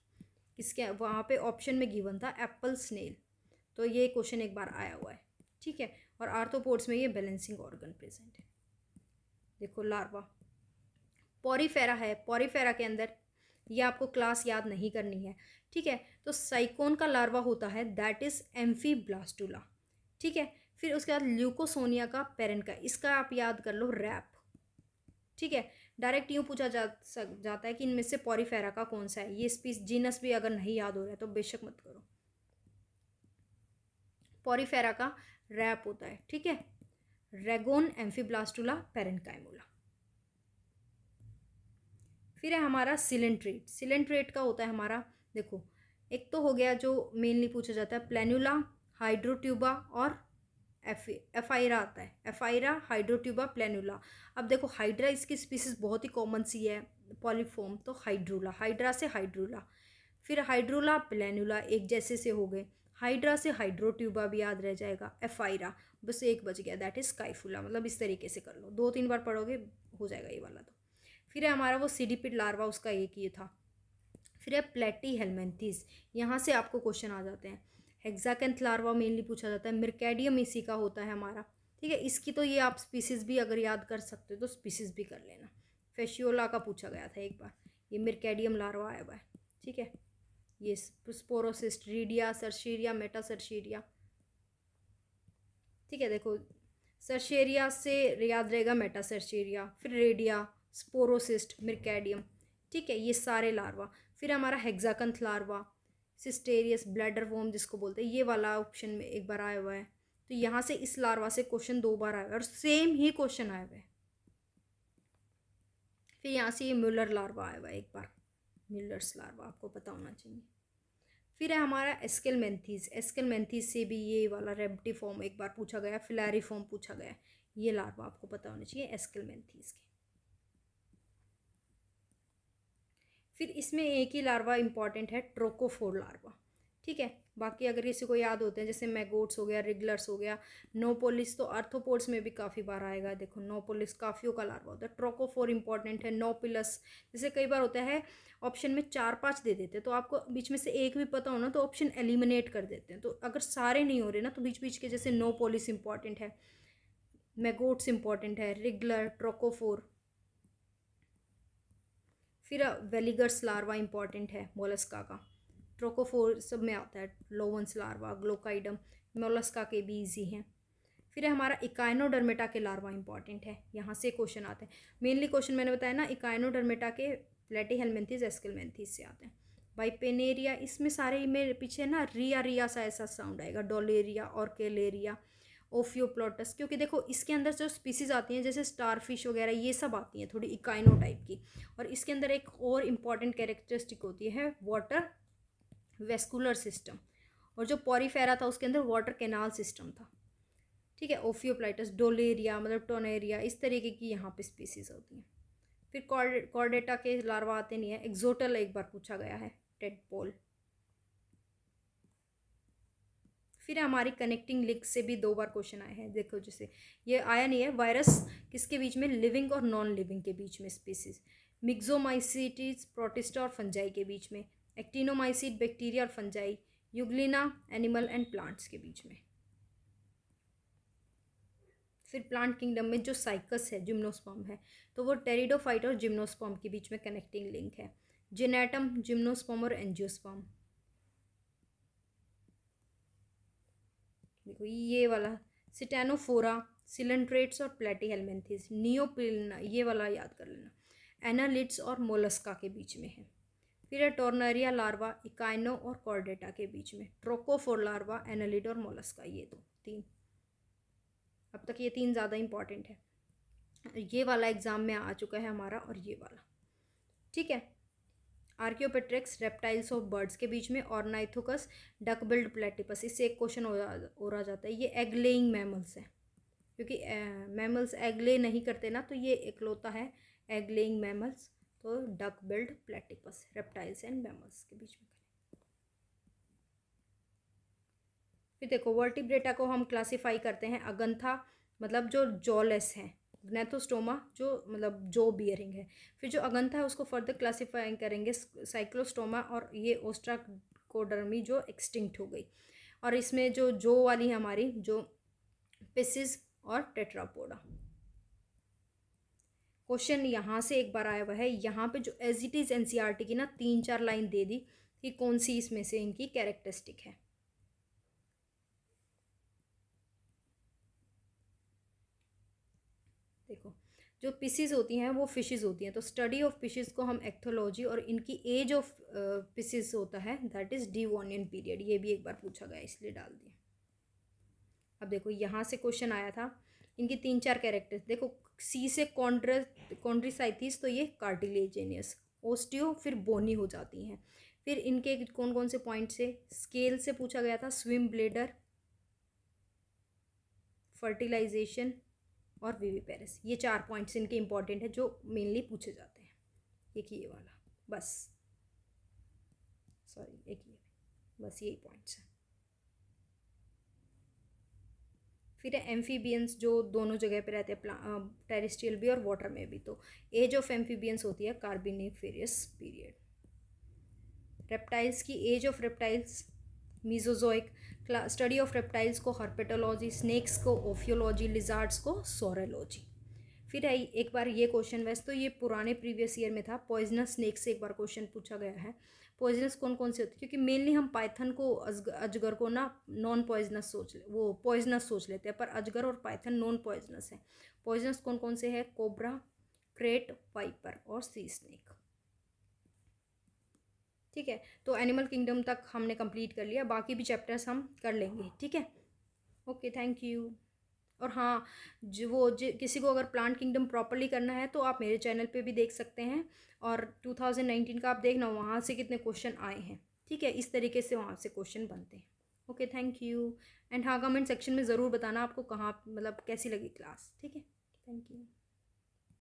किसके वहाँ पे ऑप्शन में गिवन था एप्पल स्नेल तो ये क्वेश्चन एक बार आया हुआ है ठीक है और आर्थोपोड्स में ये बैलेंसिंग ऑर्गन प्रेजेंट है देखो लार्वा पॉरीफेरा है पॉरीफेरा के अंदर ये आपको क्लास याद नहीं करनी है ठीक है तो साइकोन का लार्वा होता है दैट इज़ ब्लास्टूला ठीक है फिर उसके बाद ल्यूकोसोनिया का पेरेंट का इसका आप याद कर लो रैप ठीक है डायरेक्ट यूँ पूछा जा सक जाता है कि इनमें से पॉरीफेरा का कौन सा है ये स्पीस जीनस भी अगर नहीं याद हो रहा है तो बेशक मत करो पॉरीफेरा का रैप होता है ठीक है रेगोन एम्फीब्लास्टूला पेरेंट काइमोला फिर है हमारा सिलेंट्रेट सिलेंट्रेट का होता है हमारा देखो एक तो हो गया जो मेनली पूछा जाता है प्लेनुला हाइड्रोट्यूबा और एफ एफाइरा आता है एफाइरा हाइड्रोट्यूबा प्लेनुला अब देखो हाइड्रा इसकी स्पीसीज बहुत ही कॉमन सी है पॉलीफॉर्म तो हाइड्रोला हाइड्रा से हाइड्रोला फिर हाइड्रोला प्लेनुला एक जैसे से हो गए हाइड्रा से हाइड्रोट्यूबा भी याद रह जाएगा एफाइरा बस एक बच गया दैट इज़ स्काईफुला मतलब इस तरीके से कर लो दो तीन बार पढ़ोगे हो जाएगा ये वाला तो फिर है हमारा वो सीडीपिड लार्वा उसका एक ये था फिर है प्लेटी हेलमेंथिस यहाँ से आपको क्वेश्चन आ जाते हैं हेक्साकेंथ लार्वा मेनली पूछा जाता है मिर्कैडियम इसी का होता है हमारा ठीक है इसकी तो ये आप स्पीसीज़ भी अगर याद कर सकते हो तो स्पीसीज़ भी कर लेना फेशियोला का पूछा गया था एक बार ये मिर्कैडियम लार्वा आया हुआ है ठीक है ये स्पोरोसिस्ट रीडिया सरशीरिया मेटा सरशीरिया ठीक है देखो सरशेरिया से याद रहेगा मेटा सरशेरिया फिर रेडिया स्पोरोसिस्ट मिर्कैडियम ठीक है ये सारे लार्वा फिर हमारा हेक्साकंथ लार्वा सिस्टेरियस ब्लैडर वोम जिसको बोलते हैं ये वाला ऑप्शन में एक बार आया हुआ है तो यहाँ से इस लार्वा से क्वेश्चन दो बार आया हुआ है और सेम ही क्वेश्चन आया हुआ है फिर यहाँ से ये म्यूलर लार्वा आया हुआ है एक बार म्यूलर्स लार्वा आपको पता होना चाहिए फिर है हमारा एस्केल मैंथीज एस्केल मैंथीज से भी ये वाला रेबटी फॉर्म एक बार पूछा गया फिलारी फॉर्म पूछा गया ये लार्वा आपको पता होना चाहिए एस्केल मैंथीज के फिर इसमें एक ही लार्वा इंपॉर्टेंट है ट्रोकोफोर लार्वा ठीक है बाकी अगर किसी को याद होते हैं जैसे मैगोट्स हो गया रिगलर्स हो गया नोपोलिस तो अर्थोपोर्स में भी काफ़ी बार आएगा देखो नोपोलिस काफियों का लार्वा होता है ट्रोकोफोर इंपॉर्टेंट है नोपिलस जैसे कई बार होता है ऑप्शन में चार पांच दे देते हैं तो आपको बीच में से एक भी पता होना तो ऑप्शन एलिमिनेट कर देते हैं तो अगर सारे नहीं हो रहे ना तो बीच बीच के जैसे नोपोलिस इंपॉर्टेंट है मैगोट्स इंपॉर्टेंट है रिगुलर ट्रोकोफोर फिर वेलीगर्स लार्वा इंपॉर्टेंट है मोलस्का का ट्रोकोफोर सब में आता है लोवंस लार्वा ग्लोकाइडम मोलस्का के भी ईजी हैं फिर है हमारा इकाइनोडर्मेटा के लार्वा इंपॉर्टेंट है यहाँ से क्वेश्चन आते हैं मेनली क्वेश्चन मैंने बताया ना इकाइनोडर्मेटा के लेटी हेलमेंथीज एस्किलमेंथीज से आते हैं बाइपेनेरिया इसमें सारे मेरे पीछे ना रिया रिया सा ऐसा साउंड आएगा डोलेरिया और केलेरिया ओफियोप्लोटस क्योंकि देखो इसके अंदर जो स्पीसीज़ आती हैं जैसे स्टार फिश वगैरह ये सब आती हैं थोड़ी इकाइनो टाइप की और इसके अंदर एक और इम्पॉर्टेंट कैरेक्टरिस्टिक होती है वाटर वेस्कुलर सिस्टम और जो पॉरीफेरा था उसके अंदर वाटर कैनाल सिस्टम था ठीक है ओफियोप्लाइटस डोलेरिया मतलब टोनेरिया इस तरीके की यहाँ पर स्पीसीज़ होती हैं फिर कॉर्डेटा के लार्वा आते नहीं है एक्जोटल एक बार पूछा गया है टेडपोल फिर हमारी कनेक्टिंग लिंक से भी दो बार क्वेश्चन आए हैं देखो जैसे ये आया नहीं है वायरस किसके बीच में लिविंग और नॉन लिविंग के बीच में स्पीसीज मिक्जोमाइसिटीज प्रोटिस्टा और फंजाई के बीच में एक्टिनोमाइसिट बैक्टीरिया और fungi Euglena animal and plants के बीच में फिर प्लांट किंगडम में जो साइकस है जिम्नोस्पॉम है तो वो टेरिडोफाइट और जिम्नोस्पॉम के बीच में कनेक्टिंग लिंक है जेनेटम जिम्नोस्पॉम और एनजियोस्पॉम देखो ये वाला सिटेनोफोरा सिलेंट्रेट्स और प्लेटी हेलमेंथिस नियोपिलना ये वाला याद कर लेना एनालिट्स और मोलस्का के बीच में है फिर है टोर्नरिया लार्वा इकाइनो और कॉर्डेटा के बीच में ट्रोकोफोर लार्वा एनालिड और मोलस्का ये दो तो तीन अब तक ये तीन ज़्यादा इम्पॉर्टेंट है ये वाला एग्ज़ाम में आ चुका है हमारा और ये वाला ठीक है आर्क्योपेट्रिक्स रेप्टाइल्स ऑफ बर्ड्स के बीच में और नाइथोकस डकबिल्ड प्लेटिपस इससे एक क्वेश्चन हो रहा जाता है ये एग लेइंग मैमल्स हैं क्योंकि मैमल्स एग ले नहीं करते ना तो ये इकलौता है एग लेइंग मैमल्स तो duck billed platypus reptiles and mammals के बीच में फिर देखो वर्टिब्रेटा को हम क्लासीफाई करते हैं अगंथा मतलब जो जॉलेस हैं ग्नेथोस्टोमा जो मतलब जो बियरिंग है फिर जो अगंथा है उसको फर्दर क्लासिफाइंग करेंगे साइक्लोस्टोमा और ये ओस्ट्राकोडर्मी जो एक्सटिंक्ट हो गई और इसमें जो जो वाली हमारी जो पेसिस और टेट्रापोडा क्वेश्चन यहाँ से एक बार आया हुआ है यहाँ पे जो एज इट इज़ एन की ना तीन चार लाइन दे दी कि कौन सी इसमें से इनकी कैरेक्टरिस्टिक है जो पिसिस होती हैं वो फिशेज़ होती हैं तो स्टडी ऑफ फिशेज़ को हम एक्थोलॉजी और इनकी एज ऑफ फिशेज़ होता है दैट इज़ डीवोनियन पीरियड ये भी एक बार पूछा गया इसलिए डाल दिया अब देखो यहाँ से क्वेश्चन आया था इनकी तीन चार कैरेक्टर्स देखो सी से कॉन्ड्र कॉन्ड्रीसाइथिस तो ये कार्टिलेजेनियस ओस्टियो फिर बोनी हो जाती हैं फिर इनके कौन कौन से पॉइंट से स्केल से पूछा गया था स्विम ब्लेडर फर्टिलाइजेशन और वी वी पेरिस ये चार पॉइंट्स इनके इंपॉर्टेंट हैं जो मेनली पूछे जाते हैं एक ये वाला बस सॉरी एक ये बस यही पॉइंट्स हैं फिर है एम्फीबियंस जो दोनों जगह पे रहते हैं टेरिस्ट्रियल भी और वाटर में भी तो एज ऑफ एम्फीबियंस होती है कार्बिनिफेरियस पीरियड रेप्टाइल्स की age of reptiles Mesozoic study of reptiles को हॉर्पेटोलॉजी स्नेक्स को ओफियोलॉजी लिजार्ड्स को सोरेलॉजी फिर आई एक बार ये क्वेश्चन वैसे तो ये पुराने प्रीवियस ईयर में था पॉइजनस स्नेक से एक बार क्वेश्चन पूछा गया है पॉइजनस कौन कौन से होते हैं क्योंकि मेनली हम पाइथन को अजगर को ना नॉन पॉइजनस सोच वो पॉइजनस सोच लेते हैं पर अजगर और पाइथन नॉन पॉइजनस है पॉइजनस कौन कौन से है कोबरा क्रेट वाइपर और सी स्नैक ठीक है तो एनिमल किंगडम तक हमने कंप्लीट कर लिया बाकी भी चैप्टर्स हम कर लेंगे ठीक है ओके थैंक यू और हाँ जो वो जो किसी को अगर प्लांट किंगडम प्रॉपरली करना है तो आप मेरे चैनल पे भी देख सकते हैं और 2019 का आप देखना वहाँ से कितने क्वेश्चन आए हैं ठीक है इस तरीके से वहाँ से क्वेश्चन बनते हैं ओके थैंक यू एंड हाँ कमेंट सेक्शन में ज़रूर बताना आपको कहाँ मतलब कैसी लगी क्लास ठीक है थैंक यू